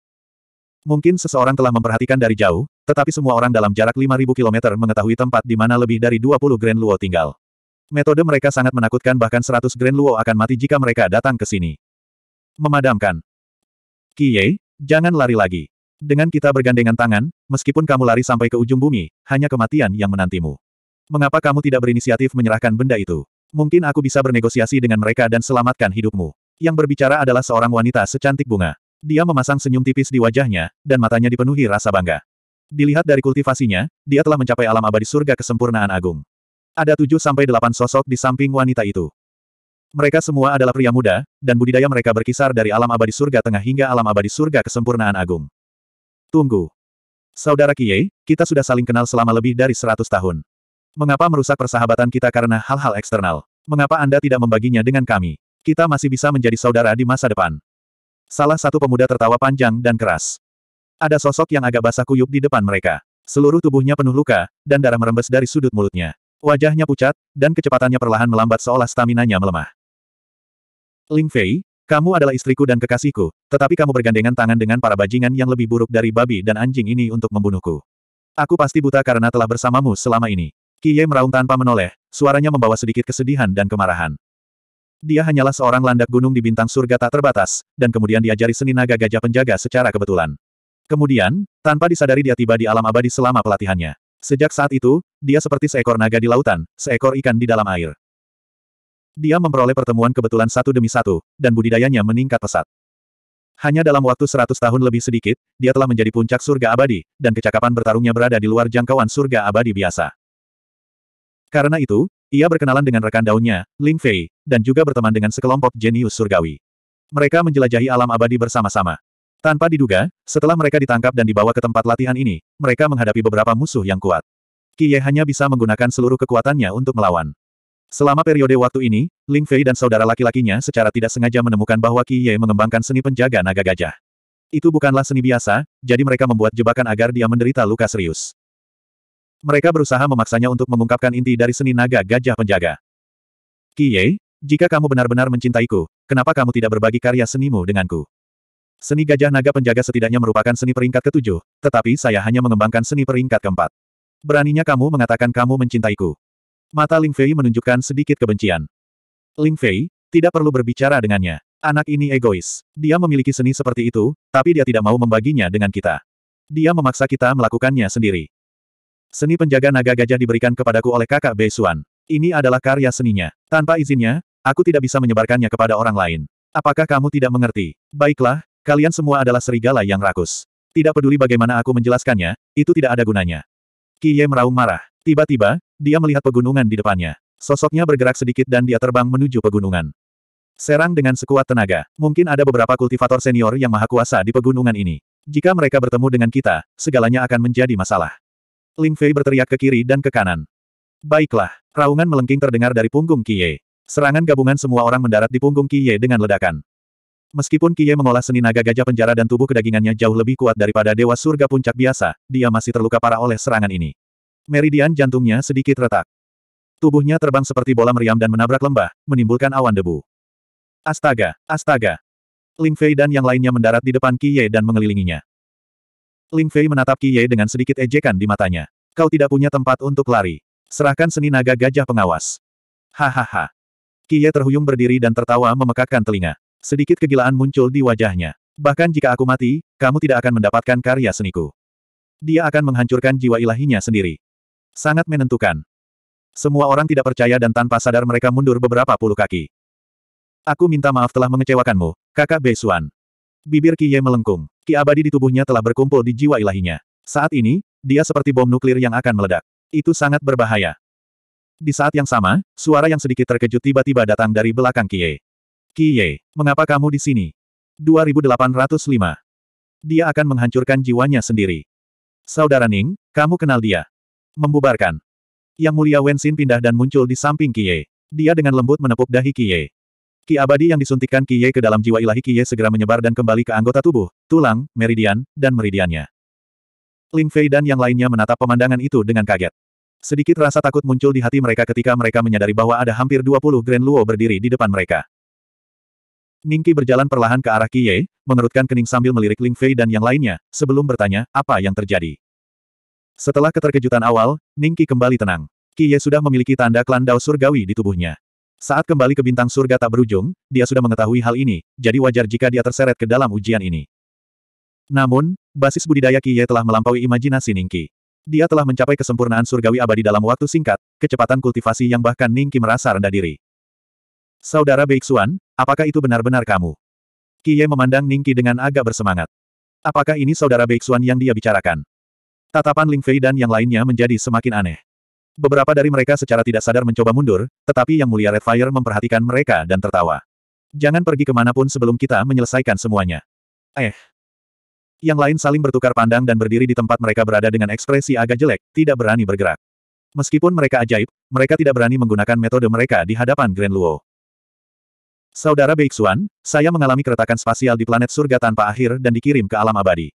Mungkin seseorang telah memperhatikan dari jauh, tetapi semua orang dalam jarak 5.000 km mengetahui tempat di mana lebih dari 20 Grand Luo tinggal. Metode mereka sangat menakutkan bahkan 100 Grand Luo akan mati jika mereka datang ke sini. Memadamkan. Kiye, jangan lari lagi. Dengan kita bergandengan tangan, meskipun kamu lari sampai ke ujung bumi, hanya kematian yang menantimu. Mengapa kamu tidak berinisiatif menyerahkan benda itu? Mungkin aku bisa bernegosiasi dengan mereka dan selamatkan hidupmu. Yang berbicara adalah seorang wanita secantik bunga. Dia memasang senyum tipis di wajahnya, dan matanya dipenuhi rasa bangga. Dilihat dari kultivasinya, dia telah mencapai alam abadi surga kesempurnaan agung. Ada tujuh sampai delapan sosok di samping wanita itu. Mereka semua adalah pria muda, dan budidaya mereka berkisar dari alam abadi surga tengah hingga alam abadi surga kesempurnaan agung. Tunggu. Saudara Kie, kita sudah saling kenal selama lebih dari seratus tahun. Mengapa merusak persahabatan kita karena hal-hal eksternal? Mengapa Anda tidak membaginya dengan kami? Kita masih bisa menjadi saudara di masa depan. Salah satu pemuda tertawa panjang dan keras. Ada sosok yang agak basah kuyup di depan mereka. Seluruh tubuhnya penuh luka, dan darah merembes dari sudut mulutnya. Wajahnya pucat, dan kecepatannya perlahan melambat seolah stamina nya melemah. Ling Fei, kamu adalah istriku dan kekasihku, tetapi kamu bergandengan tangan dengan para bajingan yang lebih buruk dari babi dan anjing ini untuk membunuhku. Aku pasti buta karena telah bersamamu selama ini. Kiye meraung tanpa menoleh, suaranya membawa sedikit kesedihan dan kemarahan. Dia hanyalah seorang landak gunung di bintang surga tak terbatas, dan kemudian diajari seni naga gajah penjaga secara kebetulan. Kemudian, tanpa disadari dia tiba di alam abadi selama pelatihannya. Sejak saat itu, dia seperti seekor naga di lautan, seekor ikan di dalam air. Dia memperoleh pertemuan kebetulan satu demi satu, dan budidayanya meningkat pesat. Hanya dalam waktu seratus tahun lebih sedikit, dia telah menjadi puncak surga abadi, dan kecakapan bertarungnya berada di luar jangkauan surga abadi biasa. Karena itu, ia berkenalan dengan rekan daunnya, Ling Fei, dan juga berteman dengan sekelompok jenius surgawi. Mereka menjelajahi alam abadi bersama-sama. Tanpa diduga, setelah mereka ditangkap dan dibawa ke tempat latihan ini, mereka menghadapi beberapa musuh yang kuat. Kie hanya bisa menggunakan seluruh kekuatannya untuk melawan. Selama periode waktu ini, Ling Fei dan saudara laki-lakinya secara tidak sengaja menemukan bahwa Qi Ye mengembangkan seni penjaga naga gajah. Itu bukanlah seni biasa, jadi mereka membuat jebakan agar dia menderita luka serius. Mereka berusaha memaksanya untuk mengungkapkan inti dari seni naga gajah penjaga. Qi Ye, jika kamu benar-benar mencintaiku, kenapa kamu tidak berbagi karya senimu denganku? Seni gajah naga penjaga setidaknya merupakan seni peringkat ketujuh, tetapi saya hanya mengembangkan seni peringkat keempat. Beraninya kamu mengatakan kamu mencintaiku. Mata Ling Fei menunjukkan sedikit kebencian. Ling Fei, tidak perlu berbicara dengannya. Anak ini egois. Dia memiliki seni seperti itu, tapi dia tidak mau membaginya dengan kita. Dia memaksa kita melakukannya sendiri. Seni penjaga naga gajah diberikan kepadaku oleh kakak Bei Xuan. Ini adalah karya seninya. Tanpa izinnya, aku tidak bisa menyebarkannya kepada orang lain. Apakah kamu tidak mengerti? Baiklah, kalian semua adalah serigala yang rakus. Tidak peduli bagaimana aku menjelaskannya, itu tidak ada gunanya. Kiye meraung marah. Tiba-tiba, dia melihat pegunungan di depannya. Sosoknya bergerak sedikit dan dia terbang menuju pegunungan. Serang dengan sekuat tenaga. Mungkin ada beberapa kultivator senior yang maha kuasa di pegunungan ini. Jika mereka bertemu dengan kita, segalanya akan menjadi masalah. Ling Fei berteriak ke kiri dan ke kanan. Baiklah, raungan melengking terdengar dari punggung Kie. Serangan gabungan semua orang mendarat di punggung Kie dengan ledakan. Meskipun Kie mengolah seni naga gajah penjara dan tubuh kedagingannya jauh lebih kuat daripada Dewa Surga Puncak biasa, dia masih terluka parah oleh serangan ini. Meridian jantungnya sedikit retak. Tubuhnya terbang seperti bola meriam dan menabrak lembah, menimbulkan awan debu. Astaga, astaga. Ling Fei dan yang lainnya mendarat di depan Qi Ye dan mengelilinginya. Ling Fei menatap Qi Ye dengan sedikit ejekan di matanya. Kau tidak punya tempat untuk lari. Serahkan seni naga gajah pengawas. Hahaha. Qi Ye terhuyung berdiri dan tertawa memekakkan telinga. Sedikit kegilaan muncul di wajahnya. Bahkan jika aku mati, kamu tidak akan mendapatkan karya seniku. Dia akan menghancurkan jiwa ilahinya sendiri. Sangat menentukan. Semua orang tidak percaya dan tanpa sadar mereka mundur beberapa puluh kaki. Aku minta maaf telah mengecewakanmu, kakak Beisuan. Bibir Kiye melengkung. Ki abadi di tubuhnya telah berkumpul di jiwa ilahinya. Saat ini, dia seperti bom nuklir yang akan meledak. Itu sangat berbahaya. Di saat yang sama, suara yang sedikit terkejut tiba-tiba datang dari belakang Kiye. Kiye, mengapa kamu di sini? 2805. Dia akan menghancurkan jiwanya sendiri. Saudara Ning, kamu kenal dia. Membubarkan. Yang mulia Wen Xin pindah dan muncul di samping Kie. Dia dengan lembut menepuk dahi Kie. Ki abadi yang disuntikkan Kie ke dalam jiwa ilahi Kie segera menyebar dan kembali ke anggota tubuh, tulang, meridian, dan meridiannya. Ling Fei dan yang lainnya menatap pemandangan itu dengan kaget. Sedikit rasa takut muncul di hati mereka ketika mereka menyadari bahwa ada hampir 20 Grand Luo berdiri di depan mereka. Ningki berjalan perlahan ke arah Kie, mengerutkan kening sambil melirik Ling Fei dan yang lainnya, sebelum bertanya, apa yang terjadi. Setelah keterkejutan awal, Ningki kembali tenang. Kiye sudah memiliki tanda klan Dao Surgawi di tubuhnya. Saat kembali ke bintang surga tak berujung, dia sudah mengetahui hal ini, jadi wajar jika dia terseret ke dalam ujian ini. Namun, basis budidaya Kiye telah melampaui imajinasi Ningki. Dia telah mencapai kesempurnaan surgawi abadi dalam waktu singkat, kecepatan kultivasi yang bahkan Ningki merasa rendah diri. Saudara Beixuan, apakah itu benar-benar kamu? Kiye memandang Ningki dengan agak bersemangat. Apakah ini saudara Beixuan yang dia bicarakan? Tatapan Ling Fei dan yang lainnya menjadi semakin aneh. Beberapa dari mereka secara tidak sadar mencoba mundur, tetapi Yang Mulia Red Fire memperhatikan mereka dan tertawa. Jangan pergi kemanapun sebelum kita menyelesaikan semuanya. Eh. Yang lain saling bertukar pandang dan berdiri di tempat mereka berada dengan ekspresi agak jelek, tidak berani bergerak. Meskipun mereka ajaib, mereka tidak berani menggunakan metode mereka di hadapan Grand Luo. Saudara Beixuan, saya mengalami keretakan spasial di planet surga tanpa akhir dan dikirim ke alam abadi.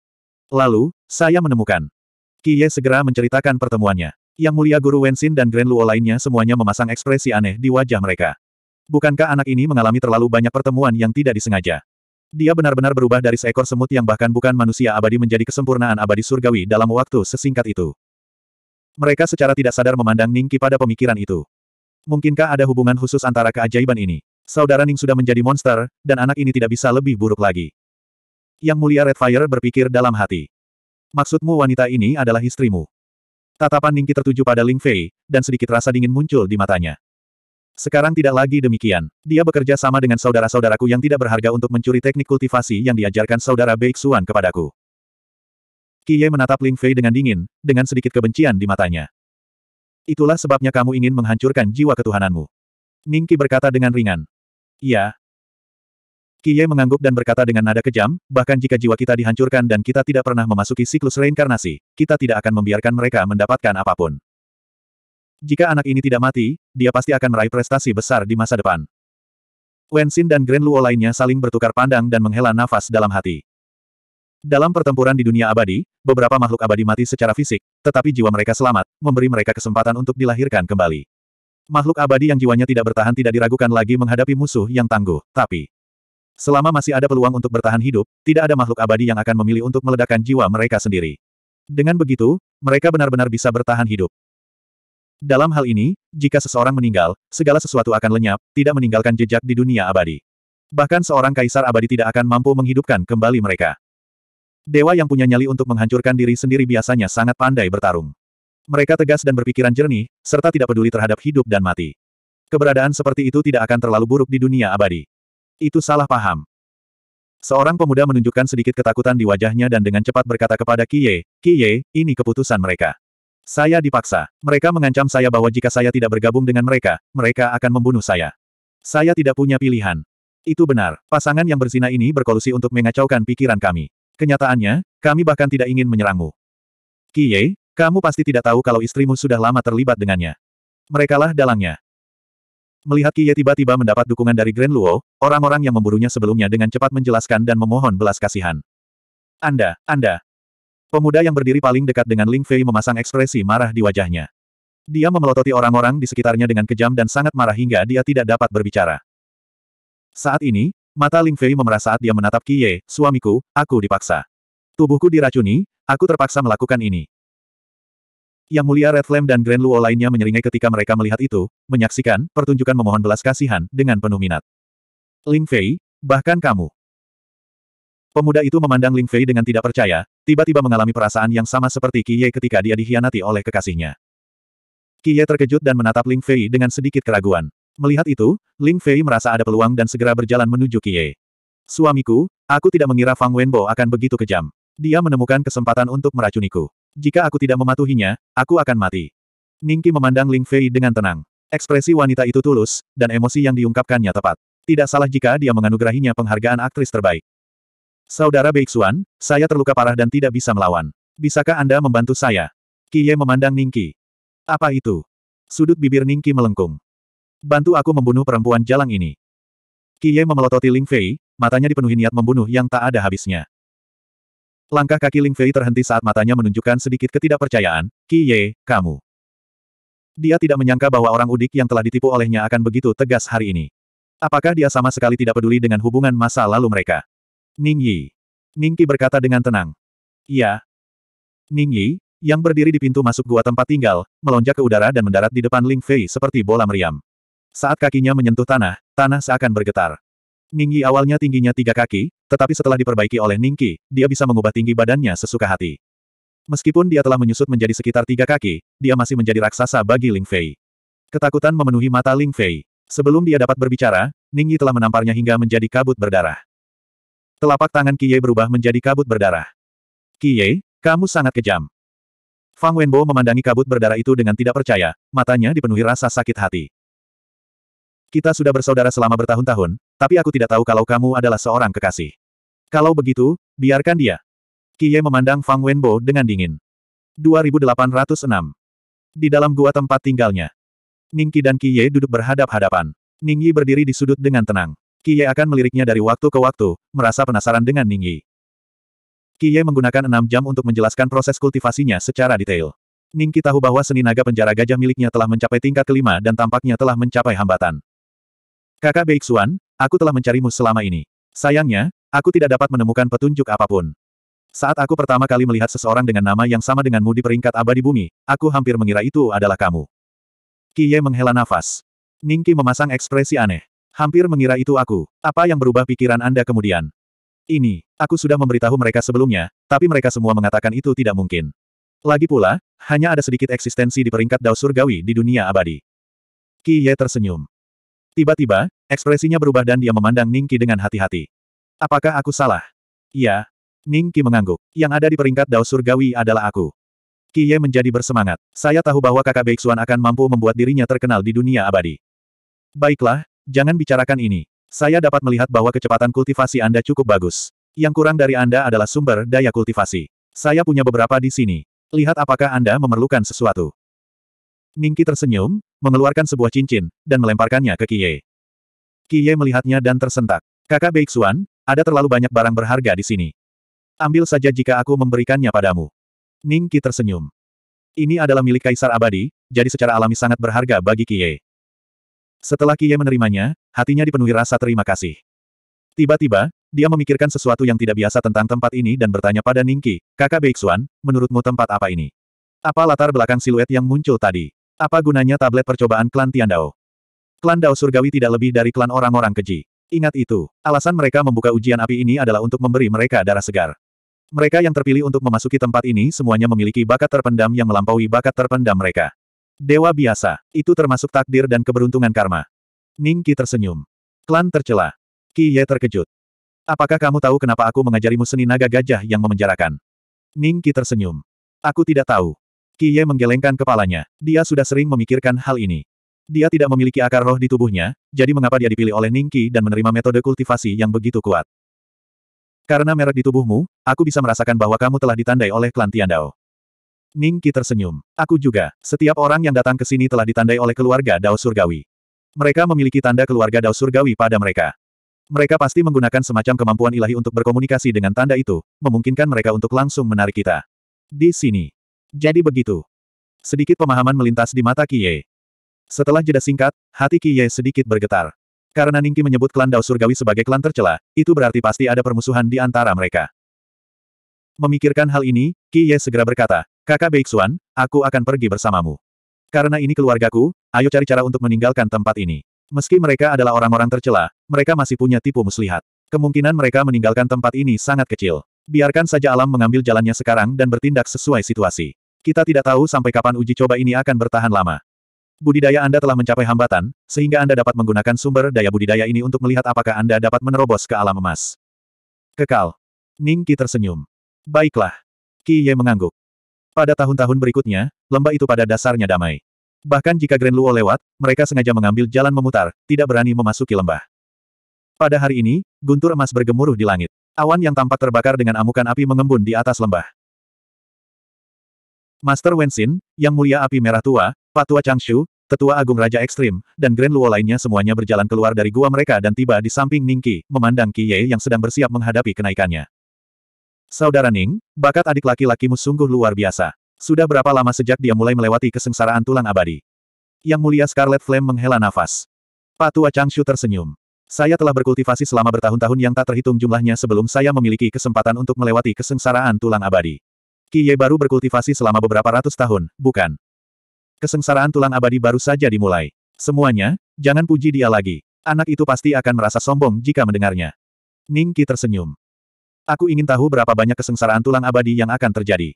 Lalu, saya menemukan Qiye segera menceritakan pertemuannya. Yang mulia Guru Wensin dan Grand Luo lainnya semuanya memasang ekspresi aneh di wajah mereka. Bukankah anak ini mengalami terlalu banyak pertemuan yang tidak disengaja? Dia benar-benar berubah dari seekor semut yang bahkan bukan manusia abadi menjadi kesempurnaan abadi surgawi dalam waktu sesingkat itu. Mereka secara tidak sadar memandang Ningki pada pemikiran itu. Mungkinkah ada hubungan khusus antara keajaiban ini? Saudara Ning sudah menjadi monster, dan anak ini tidak bisa lebih buruk lagi. Yang mulia Redfire berpikir dalam hati. Maksudmu wanita ini adalah istrimu? Tatapan Ningki tertuju pada Ling Fei, dan sedikit rasa dingin muncul di matanya. Sekarang tidak lagi demikian. Dia bekerja sama dengan saudara-saudaraku yang tidak berharga untuk mencuri teknik kultivasi yang diajarkan saudara Bei Xuan kepadaku. Qiye menatap Ling Fei dengan dingin, dengan sedikit kebencian di matanya. Itulah sebabnya kamu ingin menghancurkan jiwa ketuhananmu. Ningki berkata dengan ringan. Ya. Kiye mengangguk dan berkata dengan nada kejam, bahkan jika jiwa kita dihancurkan dan kita tidak pernah memasuki siklus reinkarnasi, kita tidak akan membiarkan mereka mendapatkan apapun. Jika anak ini tidak mati, dia pasti akan meraih prestasi besar di masa depan. Wensin dan Grand Luo lainnya saling bertukar pandang dan menghela nafas dalam hati. Dalam pertempuran di dunia abadi, beberapa makhluk abadi mati secara fisik, tetapi jiwa mereka selamat, memberi mereka kesempatan untuk dilahirkan kembali. Makhluk abadi yang jiwanya tidak bertahan tidak diragukan lagi menghadapi musuh yang tangguh, tapi Selama masih ada peluang untuk bertahan hidup, tidak ada makhluk abadi yang akan memilih untuk meledakkan jiwa mereka sendiri. Dengan begitu, mereka benar-benar bisa bertahan hidup. Dalam hal ini, jika seseorang meninggal, segala sesuatu akan lenyap, tidak meninggalkan jejak di dunia abadi. Bahkan seorang kaisar abadi tidak akan mampu menghidupkan kembali mereka. Dewa yang punya nyali untuk menghancurkan diri sendiri biasanya sangat pandai bertarung. Mereka tegas dan berpikiran jernih, serta tidak peduli terhadap hidup dan mati. Keberadaan seperti itu tidak akan terlalu buruk di dunia abadi. Itu salah paham. Seorang pemuda menunjukkan sedikit ketakutan di wajahnya dan dengan cepat berkata kepada Kiye, Kiye, ini keputusan mereka. Saya dipaksa. Mereka mengancam saya bahwa jika saya tidak bergabung dengan mereka, mereka akan membunuh saya. Saya tidak punya pilihan. Itu benar, pasangan yang berzina ini berkolusi untuk mengacaukan pikiran kami. Kenyataannya, kami bahkan tidak ingin menyerangmu. Kiye, kamu pasti tidak tahu kalau istrimu sudah lama terlibat dengannya. Merekalah dalangnya. Melihat Kiye tiba-tiba mendapat dukungan dari Grand Luo, orang-orang yang memburunya sebelumnya dengan cepat menjelaskan dan memohon belas kasihan. Anda, Anda. Pemuda yang berdiri paling dekat dengan Ling Fei memasang ekspresi marah di wajahnya. Dia memelototi orang-orang di sekitarnya dengan kejam dan sangat marah hingga dia tidak dapat berbicara. Saat ini, mata Ling Fei memerah saat dia menatap Kie, suamiku, aku dipaksa. Tubuhku diracuni, aku terpaksa melakukan ini. Yang mulia Red Flame dan Grand Luo lainnya menyeringai ketika mereka melihat itu, menyaksikan pertunjukan memohon belas kasihan dengan penuh minat. Ling Fei, bahkan kamu. Pemuda itu memandang Ling Fei dengan tidak percaya, tiba-tiba mengalami perasaan yang sama seperti Ye ketika dia dihianati oleh kekasihnya. Ye terkejut dan menatap Ling Fei dengan sedikit keraguan. Melihat itu, Ling Fei merasa ada peluang dan segera berjalan menuju Ye. Suamiku, aku tidak mengira Fang Wenbo akan begitu kejam. Dia menemukan kesempatan untuk meracuniku. Jika aku tidak mematuhinya, aku akan mati. Ningki memandang Ling Fei dengan tenang. Ekspresi wanita itu tulus, dan emosi yang diungkapkannya tepat. Tidak salah jika dia menganugerahinya penghargaan aktris terbaik. Saudara Beixuan, saya terluka parah dan tidak bisa melawan. Bisakah Anda membantu saya? Kiye memandang Ningki. Apa itu? Sudut bibir Ningki melengkung. Bantu aku membunuh perempuan jalang ini. Kiye memelototi Ling Fei, matanya dipenuhi niat membunuh yang tak ada habisnya. Langkah kaki Ling Fei terhenti saat matanya menunjukkan sedikit ketidakpercayaan, Ki Ye, kamu. Dia tidak menyangka bahwa orang udik yang telah ditipu olehnya akan begitu tegas hari ini. Apakah dia sama sekali tidak peduli dengan hubungan masa lalu mereka? Ning Yi. Ning Qi berkata dengan tenang. Iya. Ning Yi, yang berdiri di pintu masuk gua tempat tinggal, melonjak ke udara dan mendarat di depan Ling Fei seperti bola meriam. Saat kakinya menyentuh tanah, tanah seakan bergetar. Yi awalnya tingginya tiga kaki, tetapi setelah diperbaiki oleh Ningki, dia bisa mengubah tinggi badannya sesuka hati. Meskipun dia telah menyusut menjadi sekitar tiga kaki, dia masih menjadi raksasa bagi Ling Fei. Ketakutan memenuhi mata Ling Fei. Sebelum dia dapat berbicara, Yi telah menamparnya hingga menjadi kabut berdarah. Telapak tangan Ye berubah menjadi kabut berdarah. Ye, kamu sangat kejam. Fang Wenbo memandangi kabut berdarah itu dengan tidak percaya, matanya dipenuhi rasa sakit hati. Kita sudah bersaudara selama bertahun-tahun, tapi aku tidak tahu kalau kamu adalah seorang kekasih. Kalau begitu, biarkan dia. Kie memandang Fang Wenbo dengan dingin. 2806. Di dalam gua tempat tinggalnya. Ningki dan Kie duduk berhadap-hadapan. Ningyi berdiri di sudut dengan tenang. Kie akan meliriknya dari waktu ke waktu, merasa penasaran dengan Ningyi. Kie menggunakan enam jam untuk menjelaskan proses kultivasinya secara detail. Ningki tahu bahwa seni naga penjara gajah miliknya telah mencapai tingkat kelima dan tampaknya telah mencapai hambatan. Kakak Beixuan, aku telah mencarimu selama ini. Sayangnya, aku tidak dapat menemukan petunjuk apapun. Saat aku pertama kali melihat seseorang dengan nama yang sama denganmu di peringkat abadi bumi, aku hampir mengira itu adalah kamu. Kiye menghela nafas. Ningki memasang ekspresi aneh. Hampir mengira itu aku. Apa yang berubah pikiran Anda kemudian? Ini, aku sudah memberitahu mereka sebelumnya, tapi mereka semua mengatakan itu tidak mungkin. Lagi pula, hanya ada sedikit eksistensi di peringkat dao surgawi di dunia abadi. Kiye tersenyum. Tiba-tiba, ekspresinya berubah dan dia memandang Ningki dengan hati-hati. Apakah aku salah? Ya, Ningki mengangguk. Yang ada di peringkat Dao Surgawi adalah aku. Kiye menjadi bersemangat. Saya tahu bahwa kakak Beixuan akan mampu membuat dirinya terkenal di dunia abadi. Baiklah, jangan bicarakan ini. Saya dapat melihat bahwa kecepatan kultivasi Anda cukup bagus. Yang kurang dari Anda adalah sumber daya kultivasi. Saya punya beberapa di sini. Lihat apakah Anda memerlukan sesuatu. Ningki tersenyum, mengeluarkan sebuah cincin, dan melemparkannya ke Kie. Kie melihatnya dan tersentak. Kakak Beixuan, ada terlalu banyak barang berharga di sini. Ambil saja jika aku memberikannya padamu. Ningki tersenyum. Ini adalah milik Kaisar Abadi, jadi secara alami sangat berharga bagi Kie. Setelah Kie menerimanya, hatinya dipenuhi rasa terima kasih. Tiba-tiba, dia memikirkan sesuatu yang tidak biasa tentang tempat ini dan bertanya pada Ningki, kakak Beixuan, menurutmu tempat apa ini? Apa latar belakang siluet yang muncul tadi? Apa gunanya tablet percobaan klan Tian Dao? Klan Dao Surgawi tidak lebih dari klan orang-orang keji. Ingat itu, alasan mereka membuka ujian api ini adalah untuk memberi mereka darah segar. Mereka yang terpilih untuk memasuki tempat ini semuanya memiliki bakat terpendam yang melampaui bakat terpendam mereka. Dewa biasa, itu termasuk takdir dan keberuntungan karma. Ning Qi tersenyum. Klan tercela. Qi Ye terkejut. Apakah kamu tahu kenapa aku mengajarimu seni naga gajah yang memenjarakan? Ning Qi tersenyum. Aku tidak tahu. Kiye menggelengkan kepalanya. Dia sudah sering memikirkan hal ini. Dia tidak memiliki akar roh di tubuhnya, jadi mengapa dia dipilih oleh Ningki dan menerima metode kultivasi yang begitu kuat? Karena merek di tubuhmu, aku bisa merasakan bahwa kamu telah ditandai oleh klan Tiandao. Ningki tersenyum. Aku juga. Setiap orang yang datang ke sini telah ditandai oleh keluarga Dao Surgawi. Mereka memiliki tanda keluarga Dao Surgawi pada mereka. Mereka pasti menggunakan semacam kemampuan ilahi untuk berkomunikasi dengan tanda itu, memungkinkan mereka untuk langsung menarik kita. Di sini, jadi begitu. Sedikit pemahaman melintas di mata Kiye. Setelah jeda singkat, hati Kiye sedikit bergetar. Karena Ningki menyebut klan Dao Surgawi sebagai klan tercela, itu berarti pasti ada permusuhan di antara mereka. Memikirkan hal ini, Kiye segera berkata, Kakak Beixuan, aku akan pergi bersamamu. Karena ini keluargaku, ayo cari cara untuk meninggalkan tempat ini. Meski mereka adalah orang-orang tercela, mereka masih punya tipu muslihat. Kemungkinan mereka meninggalkan tempat ini sangat kecil. Biarkan saja alam mengambil jalannya sekarang dan bertindak sesuai situasi. Kita tidak tahu sampai kapan uji coba ini akan bertahan lama. Budidaya Anda telah mencapai hambatan, sehingga Anda dapat menggunakan sumber daya budidaya ini untuk melihat apakah Anda dapat menerobos ke alam emas. Kekal. Ning Qi tersenyum. Baiklah. Qi Ye mengangguk. Pada tahun-tahun berikutnya, lembah itu pada dasarnya damai. Bahkan jika Grand Luo lewat, mereka sengaja mengambil jalan memutar, tidak berani memasuki lembah. Pada hari ini, guntur emas bergemuruh di langit. Awan yang tampak terbakar dengan amukan api mengembun di atas lembah. Master Wenxin, Yang Mulia Api Merah Tua, Patua Changshu, Tetua Agung Raja Ekstrim, dan Grand Luo lainnya semuanya berjalan keluar dari gua mereka dan tiba di samping Ningki, memandang Qiye yang sedang bersiap menghadapi kenaikannya. Saudara Ning, bakat adik laki-lakimu sungguh luar biasa. Sudah berapa lama sejak dia mulai melewati kesengsaraan tulang abadi? Yang Mulia Scarlet Flame menghela nafas. Patua Changshu tersenyum. Saya telah berkultivasi selama bertahun-tahun yang tak terhitung jumlahnya sebelum saya memiliki kesempatan untuk melewati kesengsaraan tulang abadi. Kiye baru berkultivasi selama beberapa ratus tahun, bukan? Kesengsaraan tulang abadi baru saja dimulai. Semuanya, jangan puji dia lagi. Anak itu pasti akan merasa sombong jika mendengarnya. Ning Qi tersenyum. Aku ingin tahu berapa banyak kesengsaraan tulang abadi yang akan terjadi.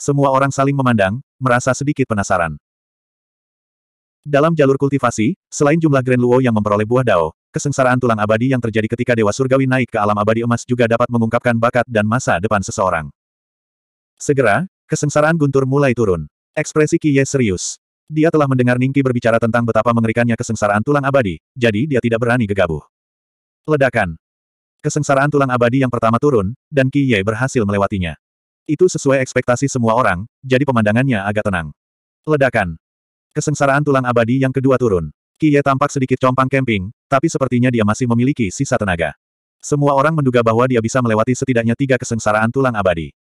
Semua orang saling memandang, merasa sedikit penasaran. Dalam jalur kultivasi, selain jumlah Grand Luo yang memperoleh buah dao, Kesengsaraan tulang abadi yang terjadi ketika Dewa Surgawi naik ke alam abadi emas juga dapat mengungkapkan bakat dan masa depan seseorang. Segera, kesengsaraan guntur mulai turun. Ekspresi Kiye serius. Dia telah mendengar Ningki berbicara tentang betapa mengerikannya kesengsaraan tulang abadi, jadi dia tidak berani gegabah. Ledakan. Kesengsaraan tulang abadi yang pertama turun, dan Kiye berhasil melewatinya. Itu sesuai ekspektasi semua orang, jadi pemandangannya agak tenang. Ledakan. Kesengsaraan tulang abadi yang kedua turun. Kiye tampak sedikit compang camping, tapi sepertinya dia masih memiliki sisa tenaga. Semua orang menduga bahwa dia bisa melewati setidaknya tiga kesengsaraan tulang abadi.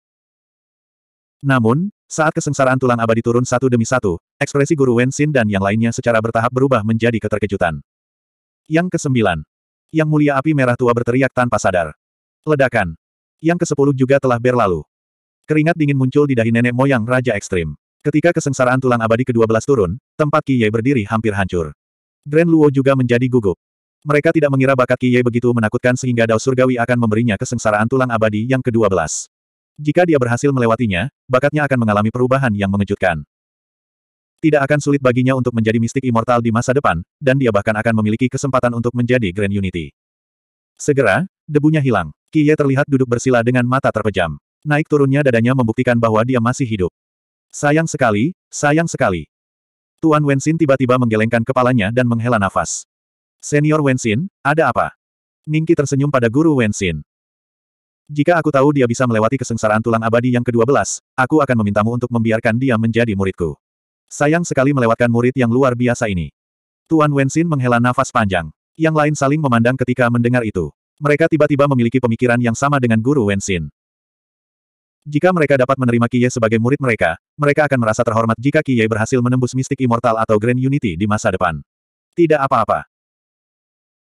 Namun, saat kesengsaraan tulang abadi turun satu demi satu, ekspresi Guru Wen Xin dan yang lainnya secara bertahap berubah menjadi keterkejutan. Yang kesembilan. Yang mulia api merah tua berteriak tanpa sadar. Ledakan. Yang kesepuluh juga telah berlalu. Keringat dingin muncul di dahi nenek moyang Raja Ekstrim. Ketika kesengsaraan tulang abadi ke-12 turun, tempat Kiye berdiri hampir hancur. Grand Luo juga menjadi gugup. Mereka tidak mengira bakat Kiye begitu menakutkan sehingga Dao Surgawi akan memberinya kesengsaraan tulang abadi yang ke-12. Jika dia berhasil melewatinya, bakatnya akan mengalami perubahan yang mengejutkan. Tidak akan sulit baginya untuk menjadi mistik immortal di masa depan, dan dia bahkan akan memiliki kesempatan untuk menjadi Grand Unity. Segera, debunya hilang. Kiye terlihat duduk bersila dengan mata terpejam. Naik turunnya dadanya membuktikan bahwa dia masih hidup. Sayang sekali, sayang sekali. Tuan Wenxin tiba-tiba menggelengkan kepalanya dan menghela nafas. Senior Wenxin, ada apa? Ningki tersenyum pada guru Wenxin. Jika aku tahu dia bisa melewati kesengsaraan tulang abadi yang ke-12, aku akan memintamu untuk membiarkan dia menjadi muridku. Sayang sekali melewatkan murid yang luar biasa ini. Tuan Wenxin menghela nafas panjang. Yang lain saling memandang ketika mendengar itu. Mereka tiba-tiba memiliki pemikiran yang sama dengan guru Wenxin. Jika mereka dapat menerima Kiye sebagai murid mereka, mereka akan merasa terhormat jika Kiye berhasil menembus mistik immortal atau Grand Unity di masa depan. Tidak apa-apa.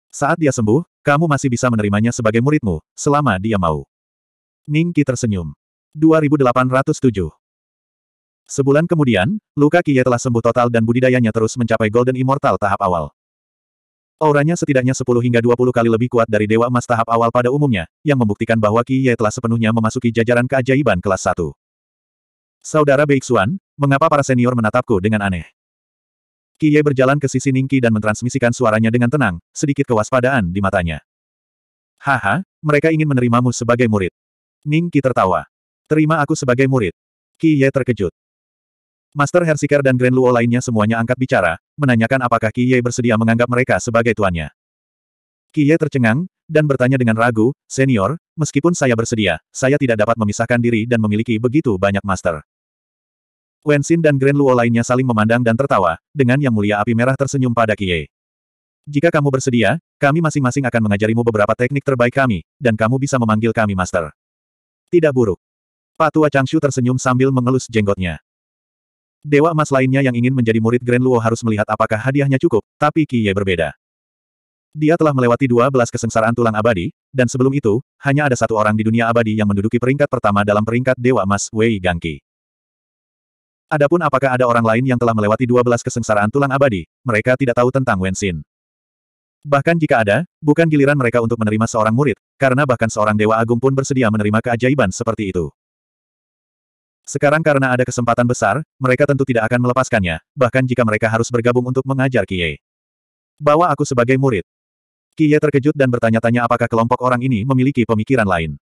Saat dia sembuh, kamu masih bisa menerimanya sebagai muridmu, selama dia mau. Ning Qi tersenyum. 2807 Sebulan kemudian, luka Kiye telah sembuh total dan budidayanya terus mencapai Golden Immortal tahap awal. Auranya setidaknya 10 hingga 20 kali lebih kuat dari Dewa Emas tahap awal pada umumnya, yang membuktikan bahwa Qi Ye telah sepenuhnya memasuki jajaran keajaiban kelas 1. Saudara Beixuan, mengapa para senior menatapku dengan aneh? Qi Ye berjalan ke sisi Ningki dan mentransmisikan suaranya dengan tenang, sedikit kewaspadaan di matanya. Haha, mereka ingin menerimamu sebagai murid. Ningki tertawa. Terima aku sebagai murid. Qi Ye terkejut. Master Hersiker dan Grand Luo lainnya semuanya angkat bicara, menanyakan apakah Kiye bersedia menganggap mereka sebagai tuannya. Kiye tercengang, dan bertanya dengan ragu, Senior, meskipun saya bersedia, saya tidak dapat memisahkan diri dan memiliki begitu banyak master. Wensin dan Grand Luo lainnya saling memandang dan tertawa, dengan yang mulia api merah tersenyum pada Kiye. Jika kamu bersedia, kami masing-masing akan mengajarimu beberapa teknik terbaik kami, dan kamu bisa memanggil kami master. Tidak buruk. Patua Changshu tersenyum sambil mengelus jenggotnya. Dewa emas lainnya yang ingin menjadi murid Grand Luo harus melihat apakah hadiahnya cukup, tapi Kiye berbeda. Dia telah melewati dua belas kesengsaraan tulang abadi, dan sebelum itu, hanya ada satu orang di dunia abadi yang menduduki peringkat pertama dalam peringkat Dewa Emas Wei Gangki. Adapun apakah ada orang lain yang telah melewati dua belas kesengsaraan tulang abadi, mereka tidak tahu tentang Wen Xin. Bahkan jika ada, bukan giliran mereka untuk menerima seorang murid, karena bahkan seorang Dewa Agung pun bersedia menerima keajaiban seperti itu. Sekarang karena ada kesempatan besar, mereka tentu tidak akan melepaskannya, bahkan jika mereka harus bergabung untuk mengajar Kie. Bawa aku sebagai murid. Kie terkejut dan bertanya-tanya apakah kelompok orang ini memiliki pemikiran lain.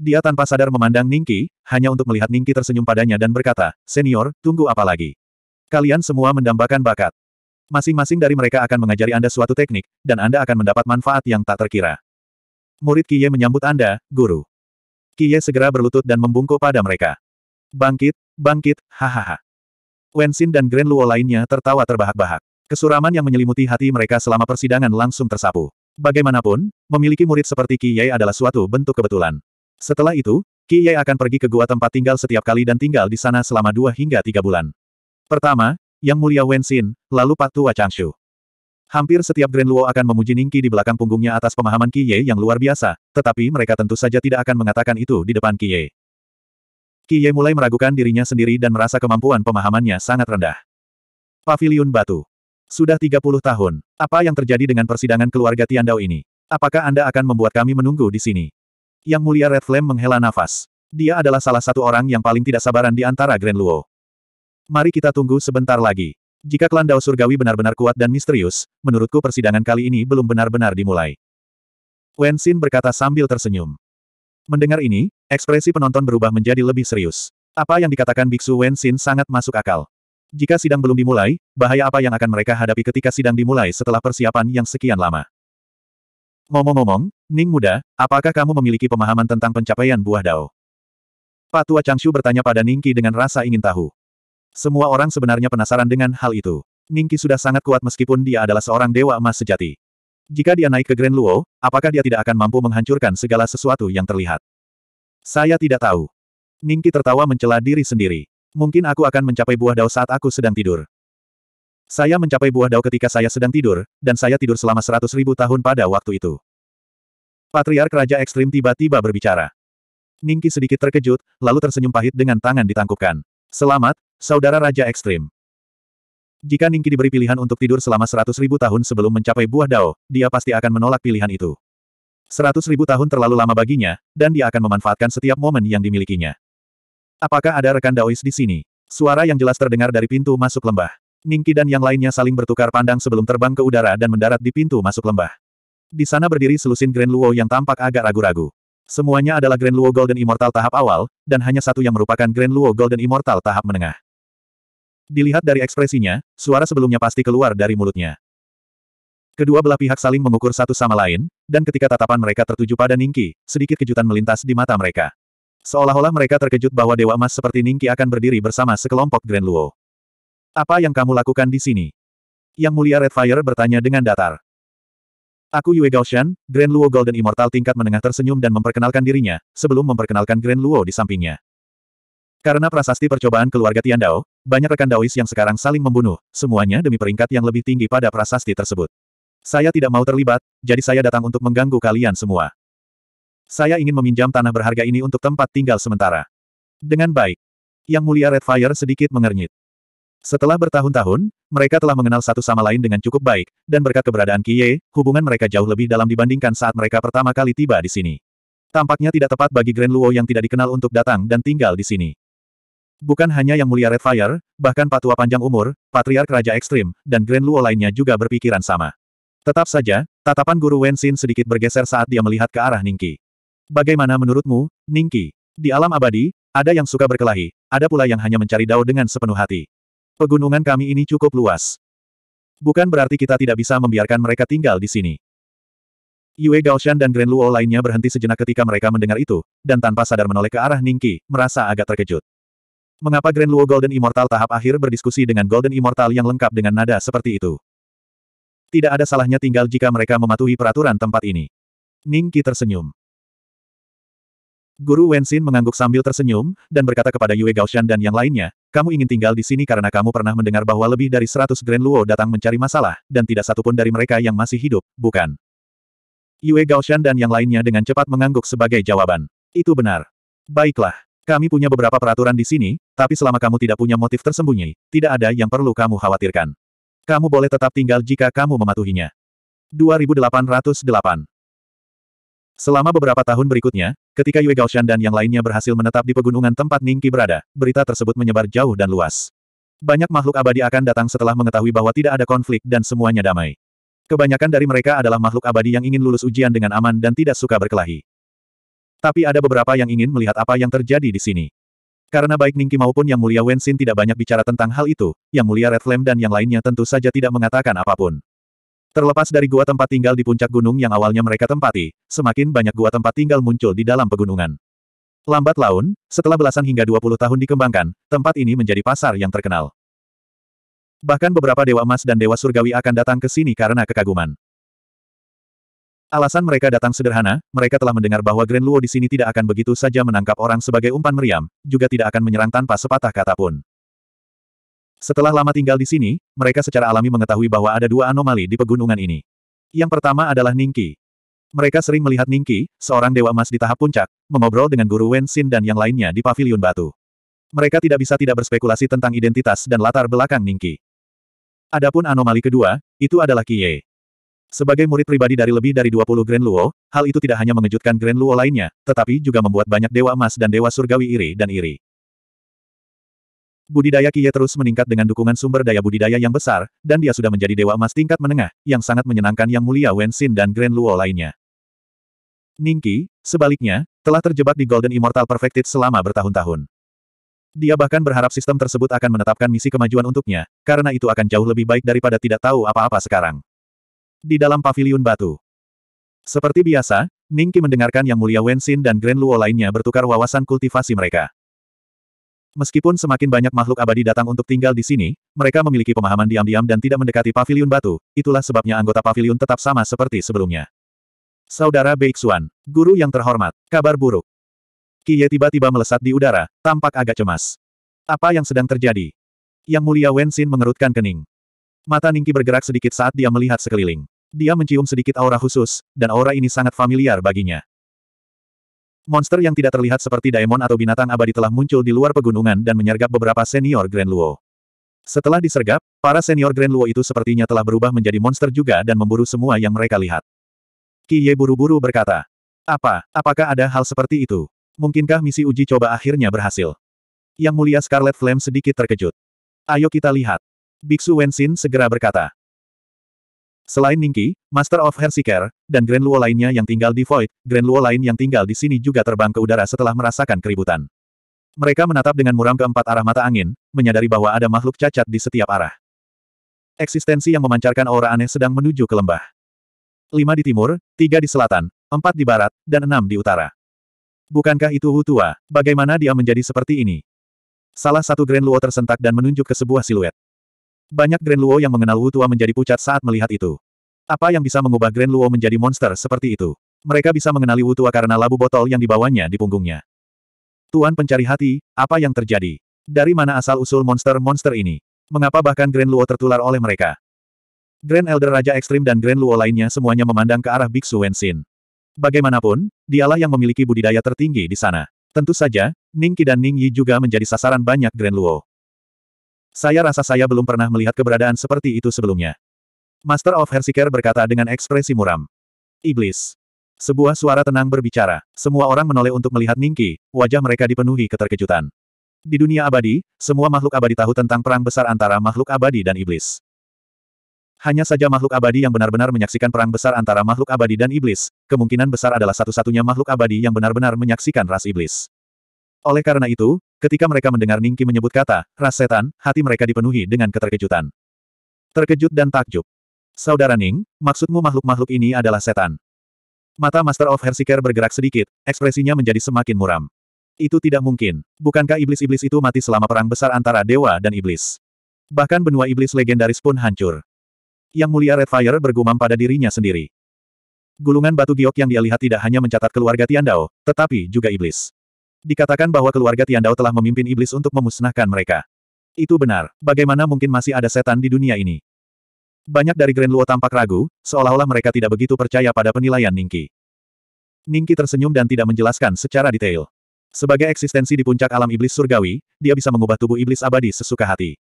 Dia tanpa sadar memandang Ningki, hanya untuk melihat Ningki tersenyum padanya dan berkata, Senior, tunggu apa lagi? Kalian semua mendambakan bakat. Masing-masing dari mereka akan mengajari Anda suatu teknik, dan Anda akan mendapat manfaat yang tak terkira. Murid Kie menyambut Anda, Guru. Kie segera berlutut dan membungkuk pada mereka. Bangkit, bangkit, hahaha. Wensin dan Grand Luo lainnya tertawa terbahak-bahak. Kesuraman yang menyelimuti hati mereka selama persidangan langsung tersapu. Bagaimanapun, memiliki murid seperti Qi Yai adalah suatu bentuk kebetulan. Setelah itu, Qi Yai akan pergi ke gua tempat tinggal setiap kali dan tinggal di sana selama dua hingga tiga bulan. Pertama, Yang Mulia Wensin, lalu Pak Tua Changshu. Hampir setiap Grand Luo akan memuji Ningki di belakang punggungnya atas pemahaman Qi Yai yang luar biasa, tetapi mereka tentu saja tidak akan mengatakan itu di depan Qi Yai. Kiye mulai meragukan dirinya sendiri dan merasa kemampuan pemahamannya sangat rendah. Paviliun Batu. Sudah 30 tahun. Apa yang terjadi dengan persidangan keluarga Tiandao ini? Apakah Anda akan membuat kami menunggu di sini? Yang Mulia Red Flame menghela nafas. Dia adalah salah satu orang yang paling tidak sabaran di antara Grand Luo. Mari kita tunggu sebentar lagi. Jika klan Dao Surgawi benar-benar kuat dan misterius, menurutku persidangan kali ini belum benar-benar dimulai. Wen Xin berkata sambil tersenyum. Mendengar ini, Ekspresi penonton berubah menjadi lebih serius. Apa yang dikatakan Biksu Wen Xin sangat masuk akal. Jika sidang belum dimulai, bahaya apa yang akan mereka hadapi ketika sidang dimulai setelah persiapan yang sekian lama? Ngomong-ngomong, Ning muda, apakah kamu memiliki pemahaman tentang pencapaian buah dao? Pak tua Changshu bertanya pada Ningki dengan rasa ingin tahu. Semua orang sebenarnya penasaran dengan hal itu. Ningki sudah sangat kuat meskipun dia adalah seorang dewa emas sejati. Jika dia naik ke Grand Luo, apakah dia tidak akan mampu menghancurkan segala sesuatu yang terlihat? Saya tidak tahu. Ningki tertawa mencela diri sendiri. Mungkin aku akan mencapai buah dao saat aku sedang tidur. Saya mencapai buah dao ketika saya sedang tidur, dan saya tidur selama seratus ribu tahun pada waktu itu. Patriark Raja Ekstrim tiba-tiba berbicara. Ningki sedikit terkejut, lalu tersenyum pahit dengan tangan ditangkupkan. Selamat, Saudara Raja Ekstrim. Jika Ningki diberi pilihan untuk tidur selama seratus ribu tahun sebelum mencapai buah dao, dia pasti akan menolak pilihan itu. Seratus ribu tahun terlalu lama baginya, dan dia akan memanfaatkan setiap momen yang dimilikinya. Apakah ada rekan Daois di sini? Suara yang jelas terdengar dari pintu masuk lembah. Ningki dan yang lainnya saling bertukar pandang sebelum terbang ke udara dan mendarat di pintu masuk lembah. Di sana berdiri selusin Grand Luo yang tampak agak ragu-ragu. Semuanya adalah Grand Luo Golden Immortal tahap awal, dan hanya satu yang merupakan Grand Luo Golden Immortal tahap menengah. Dilihat dari ekspresinya, suara sebelumnya pasti keluar dari mulutnya. Kedua belah pihak saling mengukur satu sama lain, dan ketika tatapan mereka tertuju pada Ningki, sedikit kejutan melintas di mata mereka. Seolah-olah mereka terkejut bahwa Dewa Emas seperti Ningki akan berdiri bersama sekelompok Grand Luo. Apa yang kamu lakukan di sini? Yang mulia Red Fire bertanya dengan datar. Aku Yue Gaoshan, Grand Luo Golden Immortal tingkat menengah tersenyum dan memperkenalkan dirinya, sebelum memperkenalkan Grand Luo di sampingnya. Karena prasasti percobaan keluarga Tian Dao, banyak rekan Daois yang sekarang saling membunuh, semuanya demi peringkat yang lebih tinggi pada prasasti tersebut. Saya tidak mau terlibat, jadi saya datang untuk mengganggu kalian semua. Saya ingin meminjam tanah berharga ini untuk tempat tinggal sementara. Dengan baik. Yang mulia Red Fire sedikit mengernyit. Setelah bertahun-tahun, mereka telah mengenal satu sama lain dengan cukup baik, dan berkat keberadaan Kie, hubungan mereka jauh lebih dalam dibandingkan saat mereka pertama kali tiba di sini. Tampaknya tidak tepat bagi Grand Luo yang tidak dikenal untuk datang dan tinggal di sini. Bukan hanya yang mulia Red Fire, bahkan patua panjang umur, patriark raja ekstrim, dan Grand Luo lainnya juga berpikiran sama. Tetap saja, tatapan Guru Wenxin sedikit bergeser saat dia melihat ke arah Ningki. Bagaimana menurutmu, Ningki? Di alam abadi, ada yang suka berkelahi, ada pula yang hanya mencari dao dengan sepenuh hati. Pegunungan kami ini cukup luas. Bukan berarti kita tidak bisa membiarkan mereka tinggal di sini. Yue Gaoshan dan Grand Luo lainnya berhenti sejenak ketika mereka mendengar itu, dan tanpa sadar menoleh ke arah Ningki, merasa agak terkejut. Mengapa Grand Luo Golden Immortal tahap akhir berdiskusi dengan Golden Immortal yang lengkap dengan nada seperti itu? Tidak ada salahnya tinggal jika mereka mematuhi peraturan tempat ini. Ning Qi tersenyum. Guru Wenxin mengangguk sambil tersenyum, dan berkata kepada Yue Gaoshan dan yang lainnya, kamu ingin tinggal di sini karena kamu pernah mendengar bahwa lebih dari 100 Grand Luo datang mencari masalah, dan tidak satupun dari mereka yang masih hidup, bukan? Yue Gaoshan dan yang lainnya dengan cepat mengangguk sebagai jawaban. Itu benar. Baiklah, kami punya beberapa peraturan di sini, tapi selama kamu tidak punya motif tersembunyi, tidak ada yang perlu kamu khawatirkan. Kamu boleh tetap tinggal jika kamu mematuhinya. 2808 Selama beberapa tahun berikutnya, ketika Yue Gaoshan dan yang lainnya berhasil menetap di pegunungan tempat Ningqi berada, berita tersebut menyebar jauh dan luas. Banyak makhluk abadi akan datang setelah mengetahui bahwa tidak ada konflik dan semuanya damai. Kebanyakan dari mereka adalah makhluk abadi yang ingin lulus ujian dengan aman dan tidak suka berkelahi. Tapi ada beberapa yang ingin melihat apa yang terjadi di sini. Karena baik Ningki maupun Yang Mulia Wenxin tidak banyak bicara tentang hal itu, Yang Mulia Red Flame dan yang lainnya tentu saja tidak mengatakan apapun. Terlepas dari gua tempat tinggal di puncak gunung yang awalnya mereka tempati, semakin banyak gua tempat tinggal muncul di dalam pegunungan. Lambat laun, setelah belasan hingga 20 tahun dikembangkan, tempat ini menjadi pasar yang terkenal. Bahkan beberapa dewa emas dan dewa surgawi akan datang ke sini karena kekaguman. Alasan mereka datang sederhana, mereka telah mendengar bahwa Grand Luo di sini tidak akan begitu saja menangkap orang sebagai umpan meriam, juga tidak akan menyerang tanpa sepatah kata pun. Setelah lama tinggal di sini, mereka secara alami mengetahui bahwa ada dua anomali di pegunungan ini. Yang pertama adalah Ningki. Mereka sering melihat Ningki, seorang dewa emas di tahap puncak, mengobrol dengan Guru Wen Xin dan yang lainnya di Paviliun batu. Mereka tidak bisa tidak berspekulasi tentang identitas dan latar belakang Ningki. Adapun anomali kedua, itu adalah Qiye. Sebagai murid pribadi dari lebih dari 20 Grand Luo, hal itu tidak hanya mengejutkan Grand Luo lainnya, tetapi juga membuat banyak dewa emas dan dewa surgawi iri dan iri. Budidaya Kie terus meningkat dengan dukungan sumber daya budidaya yang besar, dan dia sudah menjadi dewa emas tingkat menengah, yang sangat menyenangkan yang mulia Wen Xin dan Grand Luo lainnya. Ningki, sebaliknya, telah terjebak di Golden Immortal Perfected selama bertahun-tahun. Dia bahkan berharap sistem tersebut akan menetapkan misi kemajuan untuknya, karena itu akan jauh lebih baik daripada tidak tahu apa-apa sekarang di dalam paviliun batu. Seperti biasa, Ningki mendengarkan Yang Mulia Wenxin dan Grand Luo lainnya bertukar wawasan kultivasi mereka. Meskipun semakin banyak makhluk abadi datang untuk tinggal di sini, mereka memiliki pemahaman diam-diam dan tidak mendekati paviliun batu, itulah sebabnya anggota paviliun tetap sama seperti sebelumnya. Saudara Beixuan, guru yang terhormat, kabar buruk. Kiye tiba-tiba melesat di udara, tampak agak cemas. Apa yang sedang terjadi? Yang Mulia Wenxin mengerutkan kening. Mata Ningki bergerak sedikit saat dia melihat sekeliling dia mencium sedikit aura khusus, dan aura ini sangat familiar baginya. Monster yang tidak terlihat seperti daemon atau binatang abadi telah muncul di luar pegunungan dan menyergap beberapa senior Grand Luo. Setelah disergap, para senior Grand Luo itu sepertinya telah berubah menjadi monster juga dan memburu semua yang mereka lihat. Kiye buru-buru berkata, Apa, apakah ada hal seperti itu? Mungkinkah misi uji coba akhirnya berhasil? Yang mulia Scarlet Flame sedikit terkejut. Ayo kita lihat. Biksu Wenxin segera berkata, Selain Ningki, Master of Hersiker, dan Grand Luo lainnya yang tinggal di Void, Grand Luo lain yang tinggal di sini juga terbang ke udara setelah merasakan keributan. Mereka menatap dengan muram keempat arah mata angin, menyadari bahwa ada makhluk cacat di setiap arah. Eksistensi yang memancarkan aura aneh sedang menuju ke lembah. Lima di timur, tiga di selatan, empat di barat, dan enam di utara. Bukankah itu Wu Tua? Bagaimana dia menjadi seperti ini? Salah satu Grand Luo tersentak dan menunjuk ke sebuah siluet. Banyak Grand Luo yang mengenal Wu Tua menjadi pucat saat melihat itu. Apa yang bisa mengubah Grand Luo menjadi monster seperti itu? Mereka bisa mengenali Wu Tua karena labu botol yang dibawanya di punggungnya. Tuan pencari hati, apa yang terjadi? Dari mana asal-usul monster-monster ini? Mengapa bahkan Grand Luo tertular oleh mereka? Grand Elder Raja Ekstrim dan Grand Luo lainnya semuanya memandang ke arah Biksu Wenxin. Bagaimanapun, dialah yang memiliki budidaya tertinggi di sana. Tentu saja, Ning Qi dan Ning Yi juga menjadi sasaran banyak Grand Luo. Saya rasa saya belum pernah melihat keberadaan seperti itu sebelumnya. Master of Hersiker berkata dengan ekspresi muram. Iblis. Sebuah suara tenang berbicara. Semua orang menoleh untuk melihat Ningki, wajah mereka dipenuhi keterkejutan. Di dunia abadi, semua makhluk abadi tahu tentang perang besar antara makhluk abadi dan iblis. Hanya saja makhluk abadi yang benar-benar menyaksikan perang besar antara makhluk abadi dan iblis, kemungkinan besar adalah satu-satunya makhluk abadi yang benar-benar menyaksikan ras iblis. Oleh karena itu, Ketika mereka mendengar Ningki menyebut kata, ras setan, hati mereka dipenuhi dengan keterkejutan. Terkejut dan takjub. Saudara Ning, maksudmu makhluk-makhluk ini adalah setan. Mata Master of Hersiker bergerak sedikit, ekspresinya menjadi semakin muram. Itu tidak mungkin. Bukankah iblis-iblis itu mati selama perang besar antara dewa dan iblis? Bahkan benua iblis legendaris pun hancur. Yang mulia Red Fire bergumam pada dirinya sendiri. Gulungan batu giok yang dia lihat tidak hanya mencatat keluarga Tiandao, tetapi juga iblis. Dikatakan bahwa keluarga Tiandao telah memimpin iblis untuk memusnahkan mereka. Itu benar. Bagaimana mungkin masih ada setan di dunia ini? Banyak dari Grand Luo tampak ragu, seolah-olah mereka tidak begitu percaya pada penilaian Ningki. Ningki tersenyum dan tidak menjelaskan secara detail. Sebagai eksistensi di puncak alam iblis surgawi, dia bisa mengubah tubuh iblis abadi sesuka hati.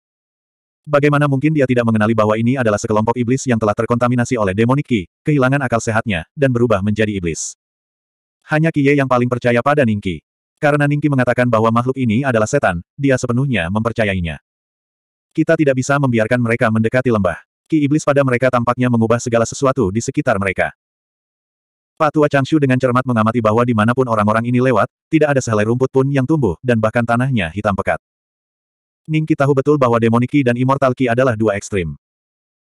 Bagaimana mungkin dia tidak mengenali bahwa ini adalah sekelompok iblis yang telah terkontaminasi oleh demonik Ki, kehilangan akal sehatnya, dan berubah menjadi iblis. Hanya Kie yang paling percaya pada Ningki. Karena Ningki mengatakan bahwa makhluk ini adalah setan, dia sepenuhnya mempercayainya. Kita tidak bisa membiarkan mereka mendekati lembah. Ki iblis pada mereka tampaknya mengubah segala sesuatu di sekitar mereka. Patua Changshu dengan cermat mengamati bahwa dimanapun orang-orang ini lewat, tidak ada sehelai rumput pun yang tumbuh dan bahkan tanahnya hitam pekat. Ningki tahu betul bahwa demoniki dan immortal ki adalah dua ekstrim.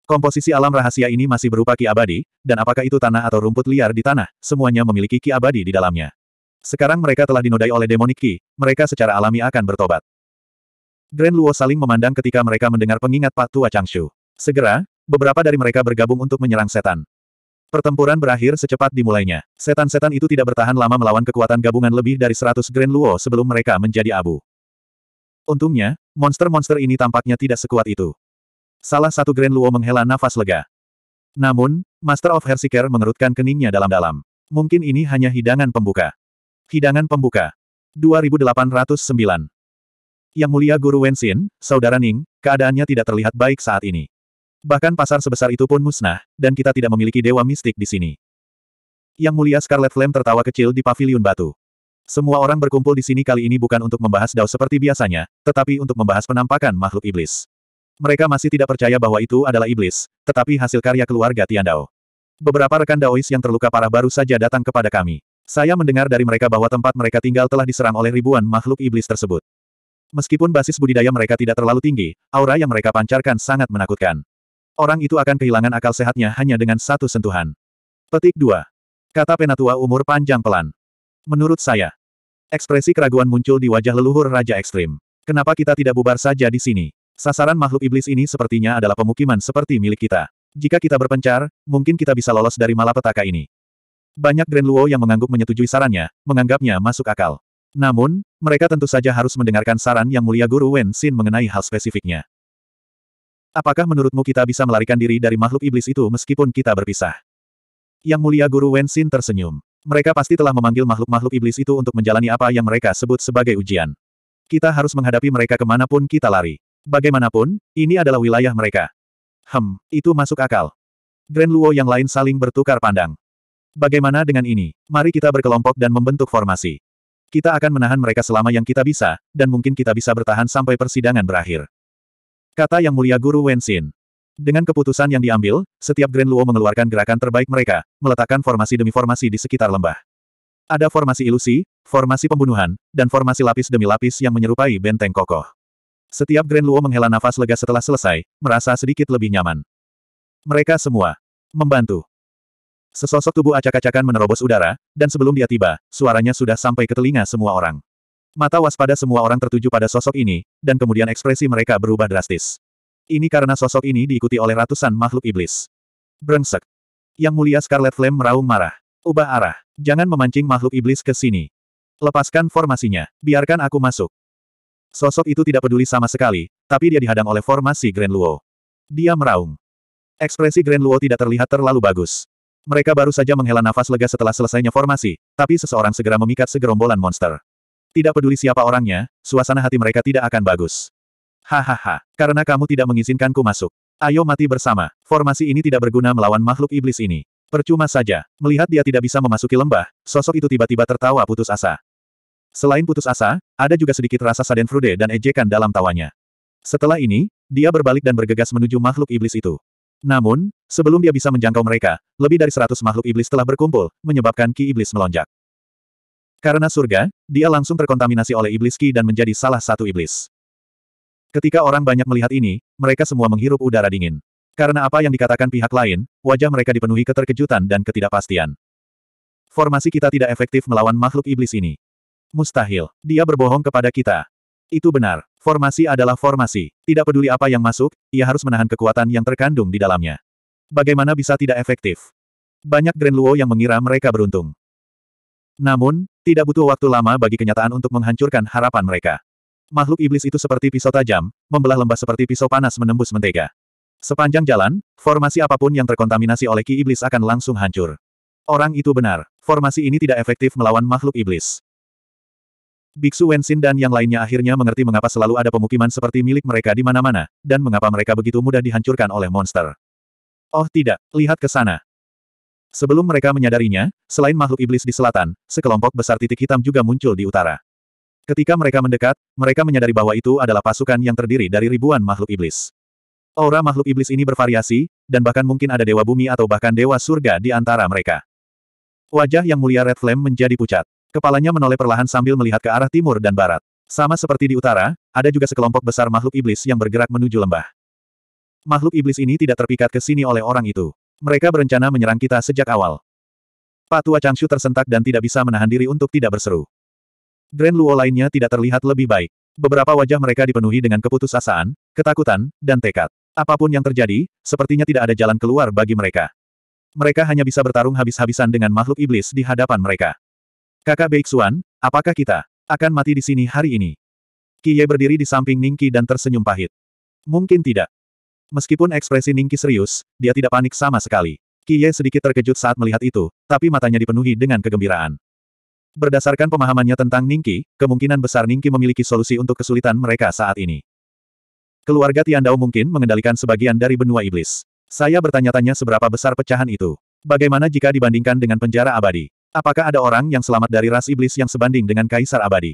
Komposisi alam rahasia ini masih berupa ki abadi, dan apakah itu tanah atau rumput liar di tanah, semuanya memiliki ki abadi di dalamnya. Sekarang mereka telah dinodai oleh demonik ki, mereka secara alami akan bertobat. Grand Luo saling memandang ketika mereka mendengar pengingat Pak Tua Changshu. Segera, beberapa dari mereka bergabung untuk menyerang setan. Pertempuran berakhir secepat dimulainya. Setan-setan itu tidak bertahan lama melawan kekuatan gabungan lebih dari 100 Grand Luo sebelum mereka menjadi abu. Untungnya, monster-monster ini tampaknya tidak sekuat itu. Salah satu Grand Luo menghela nafas lega. Namun, Master of Hersiker mengerutkan keningnya dalam-dalam. Mungkin ini hanya hidangan pembuka. Hidangan Pembuka. 2809. Yang Mulia Guru Wenxin, Saudara Ning, keadaannya tidak terlihat baik saat ini. Bahkan pasar sebesar itu pun musnah, dan kita tidak memiliki dewa mistik di sini. Yang Mulia Scarlet Flame tertawa kecil di paviliun batu. Semua orang berkumpul di sini kali ini bukan untuk membahas Dao seperti biasanya, tetapi untuk membahas penampakan makhluk iblis. Mereka masih tidak percaya bahwa itu adalah iblis, tetapi hasil karya keluarga Tian Dao. Beberapa rekan Daois yang terluka parah baru saja datang kepada kami. Saya mendengar dari mereka bahwa tempat mereka tinggal telah diserang oleh ribuan makhluk iblis tersebut. Meskipun basis budidaya mereka tidak terlalu tinggi, aura yang mereka pancarkan sangat menakutkan. Orang itu akan kehilangan akal sehatnya hanya dengan satu sentuhan. Petik 2. Kata penatua umur panjang pelan. Menurut saya, ekspresi keraguan muncul di wajah leluhur Raja Ekstrim. Kenapa kita tidak bubar saja di sini? Sasaran makhluk iblis ini sepertinya adalah pemukiman seperti milik kita. Jika kita berpencar, mungkin kita bisa lolos dari malapetaka ini. Banyak Grand Luo yang mengangguk menyetujui sarannya, menganggapnya masuk akal. Namun, mereka tentu saja harus mendengarkan saran yang mulia Guru Wen Xin mengenai hal spesifiknya. Apakah menurutmu kita bisa melarikan diri dari makhluk iblis itu meskipun kita berpisah? Yang mulia Guru Wen Xin tersenyum. Mereka pasti telah memanggil makhluk-makhluk iblis itu untuk menjalani apa yang mereka sebut sebagai ujian. Kita harus menghadapi mereka kemanapun kita lari. Bagaimanapun, ini adalah wilayah mereka. Hem, itu masuk akal. Grand Luo yang lain saling bertukar pandang. Bagaimana dengan ini? Mari kita berkelompok dan membentuk formasi. Kita akan menahan mereka selama yang kita bisa, dan mungkin kita bisa bertahan sampai persidangan berakhir. Kata Yang Mulia Guru Wenxin. Dengan keputusan yang diambil, setiap Grand Luo mengeluarkan gerakan terbaik mereka, meletakkan formasi demi formasi di sekitar lembah. Ada formasi ilusi, formasi pembunuhan, dan formasi lapis demi lapis yang menyerupai benteng kokoh. Setiap Grand Luo menghela nafas lega setelah selesai, merasa sedikit lebih nyaman. Mereka semua membantu. Sesosok tubuh acak-acakan menerobos udara, dan sebelum dia tiba, suaranya sudah sampai ke telinga semua orang. Mata waspada semua orang tertuju pada sosok ini, dan kemudian ekspresi mereka berubah drastis. Ini karena sosok ini diikuti oleh ratusan makhluk iblis. Brengsek. Yang mulia Scarlet Flame meraung marah. Ubah arah. Jangan memancing makhluk iblis ke sini. Lepaskan formasinya. Biarkan aku masuk. Sosok itu tidak peduli sama sekali, tapi dia dihadang oleh formasi Grand Luo. Dia meraung. Ekspresi Grand Luo tidak terlihat terlalu bagus. Mereka baru saja menghela nafas lega setelah selesainya formasi, tapi seseorang segera memikat segerombolan monster. Tidak peduli siapa orangnya, suasana hati mereka tidak akan bagus. Hahaha, karena kamu tidak mengizinkanku masuk. Ayo mati bersama. Formasi ini tidak berguna melawan makhluk iblis ini. Percuma saja, melihat dia tidak bisa memasuki lembah, sosok itu tiba-tiba tertawa putus asa. Selain putus asa, ada juga sedikit rasa sadenfrude dan ejekan dalam tawanya. Setelah ini, dia berbalik dan bergegas menuju makhluk iblis itu. Namun, sebelum dia bisa menjangkau mereka, lebih dari seratus makhluk iblis telah berkumpul, menyebabkan ki iblis melonjak. Karena surga, dia langsung terkontaminasi oleh iblis ki dan menjadi salah satu iblis. Ketika orang banyak melihat ini, mereka semua menghirup udara dingin. Karena apa yang dikatakan pihak lain, wajah mereka dipenuhi keterkejutan dan ketidakpastian. Formasi kita tidak efektif melawan makhluk iblis ini. Mustahil, dia berbohong kepada kita. Itu benar. Formasi adalah formasi. Tidak peduli apa yang masuk, ia harus menahan kekuatan yang terkandung di dalamnya. Bagaimana bisa tidak efektif? Banyak Grand Luo yang mengira mereka beruntung. Namun, tidak butuh waktu lama bagi kenyataan untuk menghancurkan harapan mereka. Makhluk iblis itu seperti pisau tajam, membelah lembah seperti pisau panas menembus mentega. Sepanjang jalan, formasi apapun yang terkontaminasi oleh ki iblis akan langsung hancur. Orang itu benar, formasi ini tidak efektif melawan makhluk iblis. Biksu Wensin dan yang lainnya akhirnya mengerti mengapa selalu ada pemukiman seperti milik mereka di mana-mana, dan mengapa mereka begitu mudah dihancurkan oleh monster. Oh tidak, lihat ke sana. Sebelum mereka menyadarinya, selain makhluk iblis di selatan, sekelompok besar titik hitam juga muncul di utara. Ketika mereka mendekat, mereka menyadari bahwa itu adalah pasukan yang terdiri dari ribuan makhluk iblis. Aura makhluk iblis ini bervariasi, dan bahkan mungkin ada dewa bumi atau bahkan dewa surga di antara mereka. Wajah yang mulia Red Flame menjadi pucat. Kepalanya menoleh perlahan sambil melihat ke arah timur dan barat. Sama seperti di utara, ada juga sekelompok besar makhluk iblis yang bergerak menuju lembah. Makhluk iblis ini tidak terpikat ke sini oleh orang itu. Mereka berencana menyerang kita sejak awal. Patua Changshu tersentak dan tidak bisa menahan diri untuk tidak berseru. Grand Luo lainnya tidak terlihat lebih baik. Beberapa wajah mereka dipenuhi dengan keputusasaan, ketakutan, dan tekad. Apapun yang terjadi, sepertinya tidak ada jalan keluar bagi mereka. Mereka hanya bisa bertarung habis-habisan dengan makhluk iblis di hadapan mereka. Kakak Beixuan, apakah kita akan mati di sini hari ini? Kiye berdiri di samping Ningki dan tersenyum pahit. Mungkin tidak. Meskipun ekspresi Ningki serius, dia tidak panik sama sekali. Kiye sedikit terkejut saat melihat itu, tapi matanya dipenuhi dengan kegembiraan. Berdasarkan pemahamannya tentang Ningki, kemungkinan besar Ningki memiliki solusi untuk kesulitan mereka saat ini. Keluarga Tian Dao mungkin mengendalikan sebagian dari benua iblis. Saya bertanya-tanya seberapa besar pecahan itu. Bagaimana jika dibandingkan dengan penjara abadi? Apakah ada orang yang selamat dari ras iblis yang sebanding dengan kaisar abadi?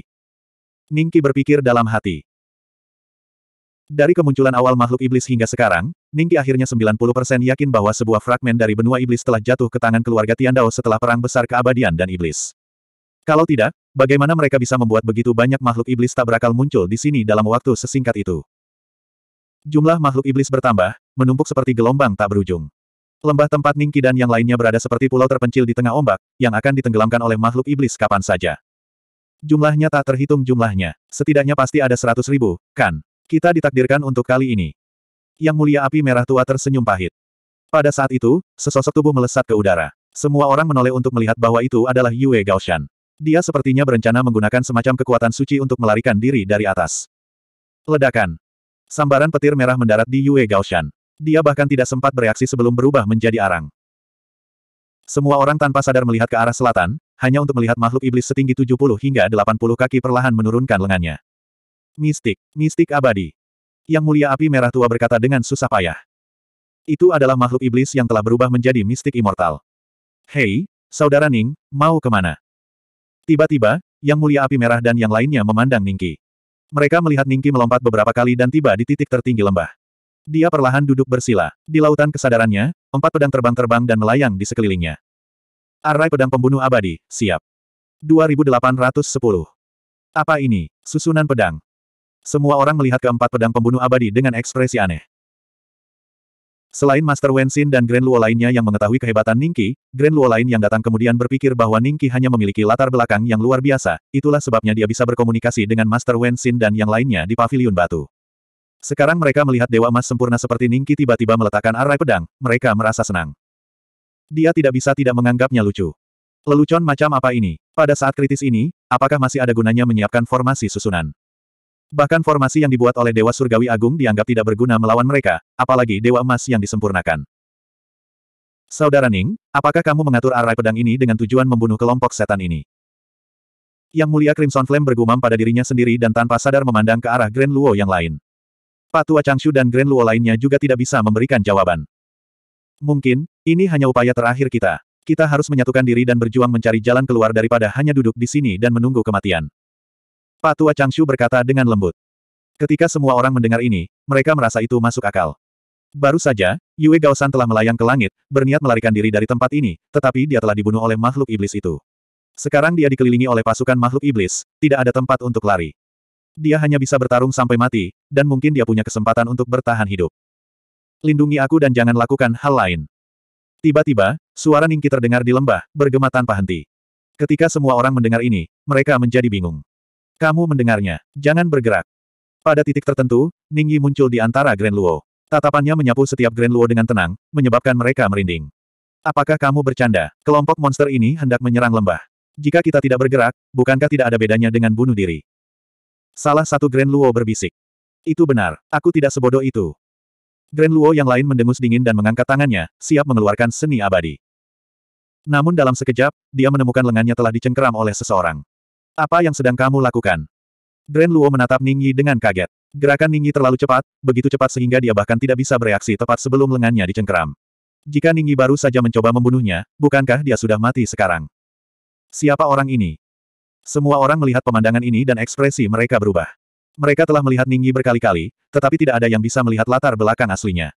Ningki berpikir dalam hati. Dari kemunculan awal makhluk iblis hingga sekarang, Ningki akhirnya 90% yakin bahwa sebuah fragmen dari benua iblis telah jatuh ke tangan keluarga Tiandao setelah perang besar keabadian dan iblis. Kalau tidak, bagaimana mereka bisa membuat begitu banyak makhluk iblis tak berakal muncul di sini dalam waktu sesingkat itu? Jumlah makhluk iblis bertambah, menumpuk seperti gelombang tak berujung. Lembah tempat Ningki dan yang lainnya berada seperti pulau terpencil di tengah ombak, yang akan ditenggelamkan oleh makhluk iblis kapan saja. Jumlahnya tak terhitung jumlahnya. Setidaknya pasti ada seratus ribu, kan? Kita ditakdirkan untuk kali ini. Yang mulia api merah tua tersenyum pahit. Pada saat itu, sesosok tubuh melesat ke udara. Semua orang menoleh untuk melihat bahwa itu adalah Yue Gaoshan. Dia sepertinya berencana menggunakan semacam kekuatan suci untuk melarikan diri dari atas. Ledakan. Sambaran petir merah mendarat di Yue Gaoshan. Dia bahkan tidak sempat bereaksi sebelum berubah menjadi arang. Semua orang tanpa sadar melihat ke arah selatan, hanya untuk melihat makhluk iblis setinggi 70 hingga 80 kaki perlahan menurunkan lengannya. Mistik, mistik abadi. Yang mulia api merah tua berkata dengan susah payah. Itu adalah makhluk iblis yang telah berubah menjadi mistik immortal. Hei, saudara Ning, mau kemana? Tiba-tiba, yang mulia api merah dan yang lainnya memandang Ningki. Mereka melihat Ningki melompat beberapa kali dan tiba di titik tertinggi lembah. Dia perlahan duduk bersila. Di lautan kesadarannya, empat pedang terbang-terbang dan melayang di sekelilingnya. Arai pedang pembunuh abadi, siap. 2810. Apa ini? Susunan pedang. Semua orang melihat keempat pedang pembunuh abadi dengan ekspresi aneh. Selain Master Wenxin dan Grand Luo lainnya yang mengetahui kehebatan Ningqi, Grand Luo lain yang datang kemudian berpikir bahwa Ningqi hanya memiliki latar belakang yang luar biasa, itulah sebabnya dia bisa berkomunikasi dengan Master Wenxin dan yang lainnya di Paviliun Batu. Sekarang mereka melihat Dewa emas sempurna seperti Ningki tiba-tiba meletakkan arai pedang, mereka merasa senang. Dia tidak bisa tidak menganggapnya lucu. Lelucon macam apa ini? Pada saat kritis ini, apakah masih ada gunanya menyiapkan formasi susunan? Bahkan formasi yang dibuat oleh Dewa Surgawi Agung dianggap tidak berguna melawan mereka, apalagi Dewa Emas yang disempurnakan. Saudara Ning, apakah kamu mengatur arai pedang ini dengan tujuan membunuh kelompok setan ini? Yang mulia Crimson Flame bergumam pada dirinya sendiri dan tanpa sadar memandang ke arah Grand Luo yang lain. Patua Changshu dan Grand Luo lainnya juga tidak bisa memberikan jawaban. Mungkin, ini hanya upaya terakhir kita. Kita harus menyatukan diri dan berjuang mencari jalan keluar daripada hanya duduk di sini dan menunggu kematian. Patua Changshu berkata dengan lembut. Ketika semua orang mendengar ini, mereka merasa itu masuk akal. Baru saja, Yue Gaosan telah melayang ke langit, berniat melarikan diri dari tempat ini, tetapi dia telah dibunuh oleh makhluk iblis itu. Sekarang dia dikelilingi oleh pasukan makhluk iblis, tidak ada tempat untuk lari. Dia hanya bisa bertarung sampai mati, dan mungkin dia punya kesempatan untuk bertahan hidup. Lindungi aku dan jangan lakukan hal lain. Tiba-tiba, suara Ningki terdengar di lembah, bergema tanpa henti. Ketika semua orang mendengar ini, mereka menjadi bingung. Kamu mendengarnya, jangan bergerak. Pada titik tertentu, Ningyi muncul di antara Grand Luo. Tatapannya menyapu setiap Grand Luo dengan tenang, menyebabkan mereka merinding. Apakah kamu bercanda? Kelompok monster ini hendak menyerang lembah. Jika kita tidak bergerak, bukankah tidak ada bedanya dengan bunuh diri? Salah satu Grand Luo berbisik. Itu benar, aku tidak sebodoh itu. Grand Luo yang lain mendengus dingin dan mengangkat tangannya, siap mengeluarkan seni abadi. Namun dalam sekejap, dia menemukan lengannya telah dicengkeram oleh seseorang. Apa yang sedang kamu lakukan? Grand Luo menatap Ning Yi dengan kaget. Gerakan Ning Yi terlalu cepat, begitu cepat sehingga dia bahkan tidak bisa bereaksi tepat sebelum lengannya dicengkeram. Jika Ning Yi baru saja mencoba membunuhnya, bukankah dia sudah mati sekarang? Siapa orang ini? Semua orang melihat pemandangan ini dan ekspresi mereka berubah. Mereka telah melihat Ningyi berkali-kali, tetapi tidak ada yang bisa melihat latar belakang aslinya.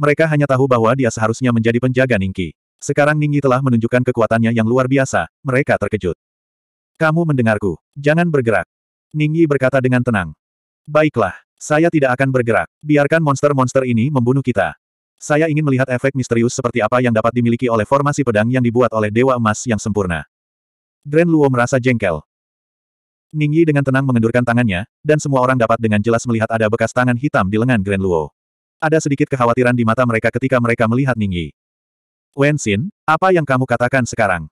Mereka hanya tahu bahwa dia seharusnya menjadi penjaga Ningki. Sekarang Ningyi telah menunjukkan kekuatannya yang luar biasa, mereka terkejut. Kamu mendengarku. Jangan bergerak. Ningyi berkata dengan tenang. Baiklah, saya tidak akan bergerak. Biarkan monster-monster ini membunuh kita. Saya ingin melihat efek misterius seperti apa yang dapat dimiliki oleh formasi pedang yang dibuat oleh Dewa Emas yang sempurna. Grand Luo merasa jengkel. Ning Yi dengan tenang mengendurkan tangannya, dan semua orang dapat dengan jelas melihat ada bekas tangan hitam di lengan Grand Luo. Ada sedikit kekhawatiran di mata mereka ketika mereka melihat Ning Yi. Wen Xin, apa yang kamu katakan sekarang?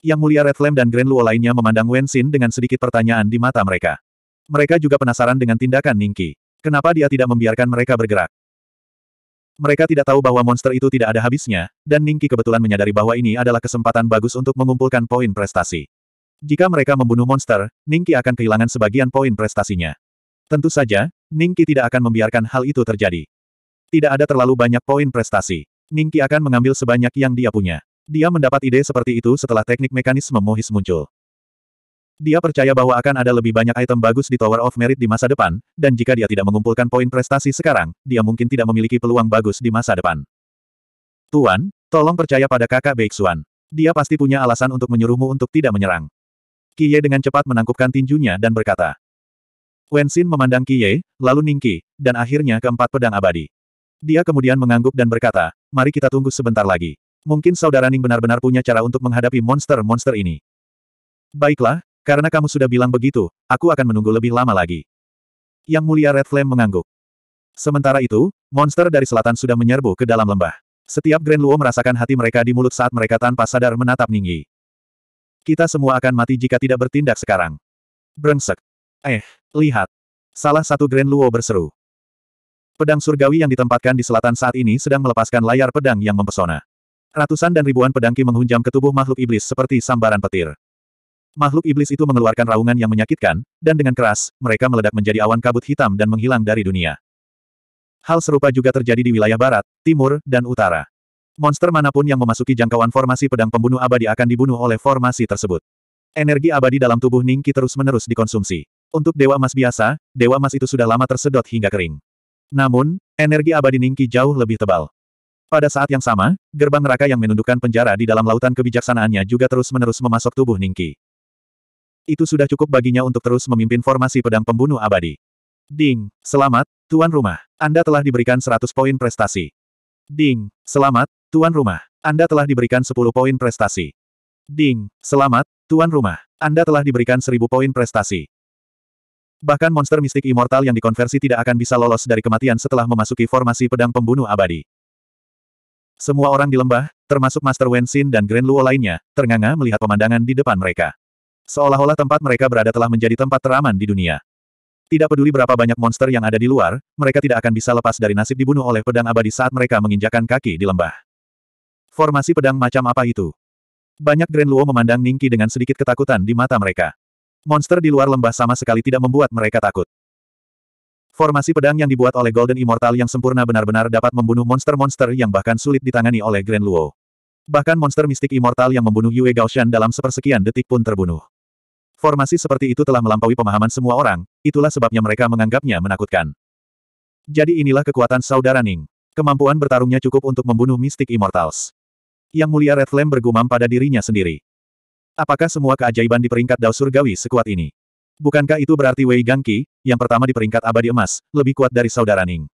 Yang mulia Red Flame dan Grand Luo lainnya memandang Wen Xin dengan sedikit pertanyaan di mata mereka. Mereka juga penasaran dengan tindakan Ning Yi. Kenapa dia tidak membiarkan mereka bergerak? Mereka tidak tahu bahwa monster itu tidak ada habisnya, dan Ningki kebetulan menyadari bahwa ini adalah kesempatan bagus untuk mengumpulkan poin prestasi. Jika mereka membunuh monster, Ningki akan kehilangan sebagian poin prestasinya. Tentu saja, Ningki tidak akan membiarkan hal itu terjadi. Tidak ada terlalu banyak poin prestasi. Ningki akan mengambil sebanyak yang dia punya. Dia mendapat ide seperti itu setelah teknik mekanisme Mohis muncul. Dia percaya bahwa akan ada lebih banyak item bagus di Tower of Merit di masa depan, dan jika dia tidak mengumpulkan poin prestasi sekarang, dia mungkin tidak memiliki peluang bagus di masa depan. Tuan, tolong percaya pada kakak Beixuan. Dia pasti punya alasan untuk menyuruhmu untuk tidak menyerang. Kiye dengan cepat menangkupkan tinjunya dan berkata. Wenxin memandang Kiye, lalu Ningqi, dan akhirnya keempat pedang abadi. Dia kemudian mengangguk dan berkata, mari kita tunggu sebentar lagi. Mungkin saudara Ning benar-benar punya cara untuk menghadapi monster-monster ini. Baiklah, karena kamu sudah bilang begitu, aku akan menunggu lebih lama lagi. Yang mulia Red Flame mengangguk. Sementara itu, monster dari selatan sudah menyerbu ke dalam lembah. Setiap Grand Luo merasakan hati mereka di mulut saat mereka tanpa sadar menatap Ningyi. Kita semua akan mati jika tidak bertindak sekarang. Brengsek. Eh, lihat. Salah satu Grand Luo berseru. Pedang surgawi yang ditempatkan di selatan saat ini sedang melepaskan layar pedang yang mempesona. Ratusan dan ribuan pedangki menghunjam ke tubuh makhluk iblis seperti sambaran petir. Makhluk iblis itu mengeluarkan raungan yang menyakitkan, dan dengan keras, mereka meledak menjadi awan kabut hitam dan menghilang dari dunia. Hal serupa juga terjadi di wilayah barat, timur, dan utara. Monster manapun yang memasuki jangkauan formasi pedang pembunuh abadi akan dibunuh oleh formasi tersebut. Energi abadi dalam tubuh Ningki terus-menerus dikonsumsi. Untuk Dewa emas biasa, Dewa emas itu sudah lama tersedot hingga kering. Namun, energi abadi Ningki jauh lebih tebal. Pada saat yang sama, gerbang neraka yang menundukkan penjara di dalam lautan kebijaksanaannya juga terus-menerus memasok tubuh Ningki. Itu sudah cukup baginya untuk terus memimpin formasi pedang pembunuh abadi. Ding, selamat, tuan rumah. Anda telah diberikan 100 poin prestasi. Ding, selamat, Tuan rumah, Anda telah diberikan 10 poin prestasi. Ding, selamat, Tuan rumah, Anda telah diberikan 1000 poin prestasi. Bahkan monster mistik immortal yang dikonversi tidak akan bisa lolos dari kematian setelah memasuki formasi pedang pembunuh abadi. Semua orang di lembah, termasuk Master Wenxin dan Grand Luo lainnya, ternganga melihat pemandangan di depan mereka. Seolah-olah tempat mereka berada telah menjadi tempat teraman di dunia. Tidak peduli berapa banyak monster yang ada di luar, mereka tidak akan bisa lepas dari nasib dibunuh oleh pedang abadi saat mereka menginjakan kaki di lembah. Formasi pedang macam apa itu? Banyak Grand Luo memandang Ningki dengan sedikit ketakutan di mata mereka. Monster di luar lembah sama sekali tidak membuat mereka takut. Formasi pedang yang dibuat oleh Golden Immortal yang sempurna benar-benar dapat membunuh monster-monster yang bahkan sulit ditangani oleh Grand Luo. Bahkan monster mistik immortal yang membunuh Yue Gaoshan dalam sepersekian detik pun terbunuh. Formasi seperti itu telah melampaui pemahaman semua orang, itulah sebabnya mereka menganggapnya menakutkan. Jadi inilah kekuatan saudara Ning. Kemampuan bertarungnya cukup untuk membunuh mistik immortals. Yang Mulia Red Flame bergumam pada dirinya sendiri. Apakah semua keajaiban di peringkat Dao Surgawi sekuat ini? Bukankah itu berarti Wei Gangki, yang pertama di peringkat abadi emas, lebih kuat dari saudara Ning?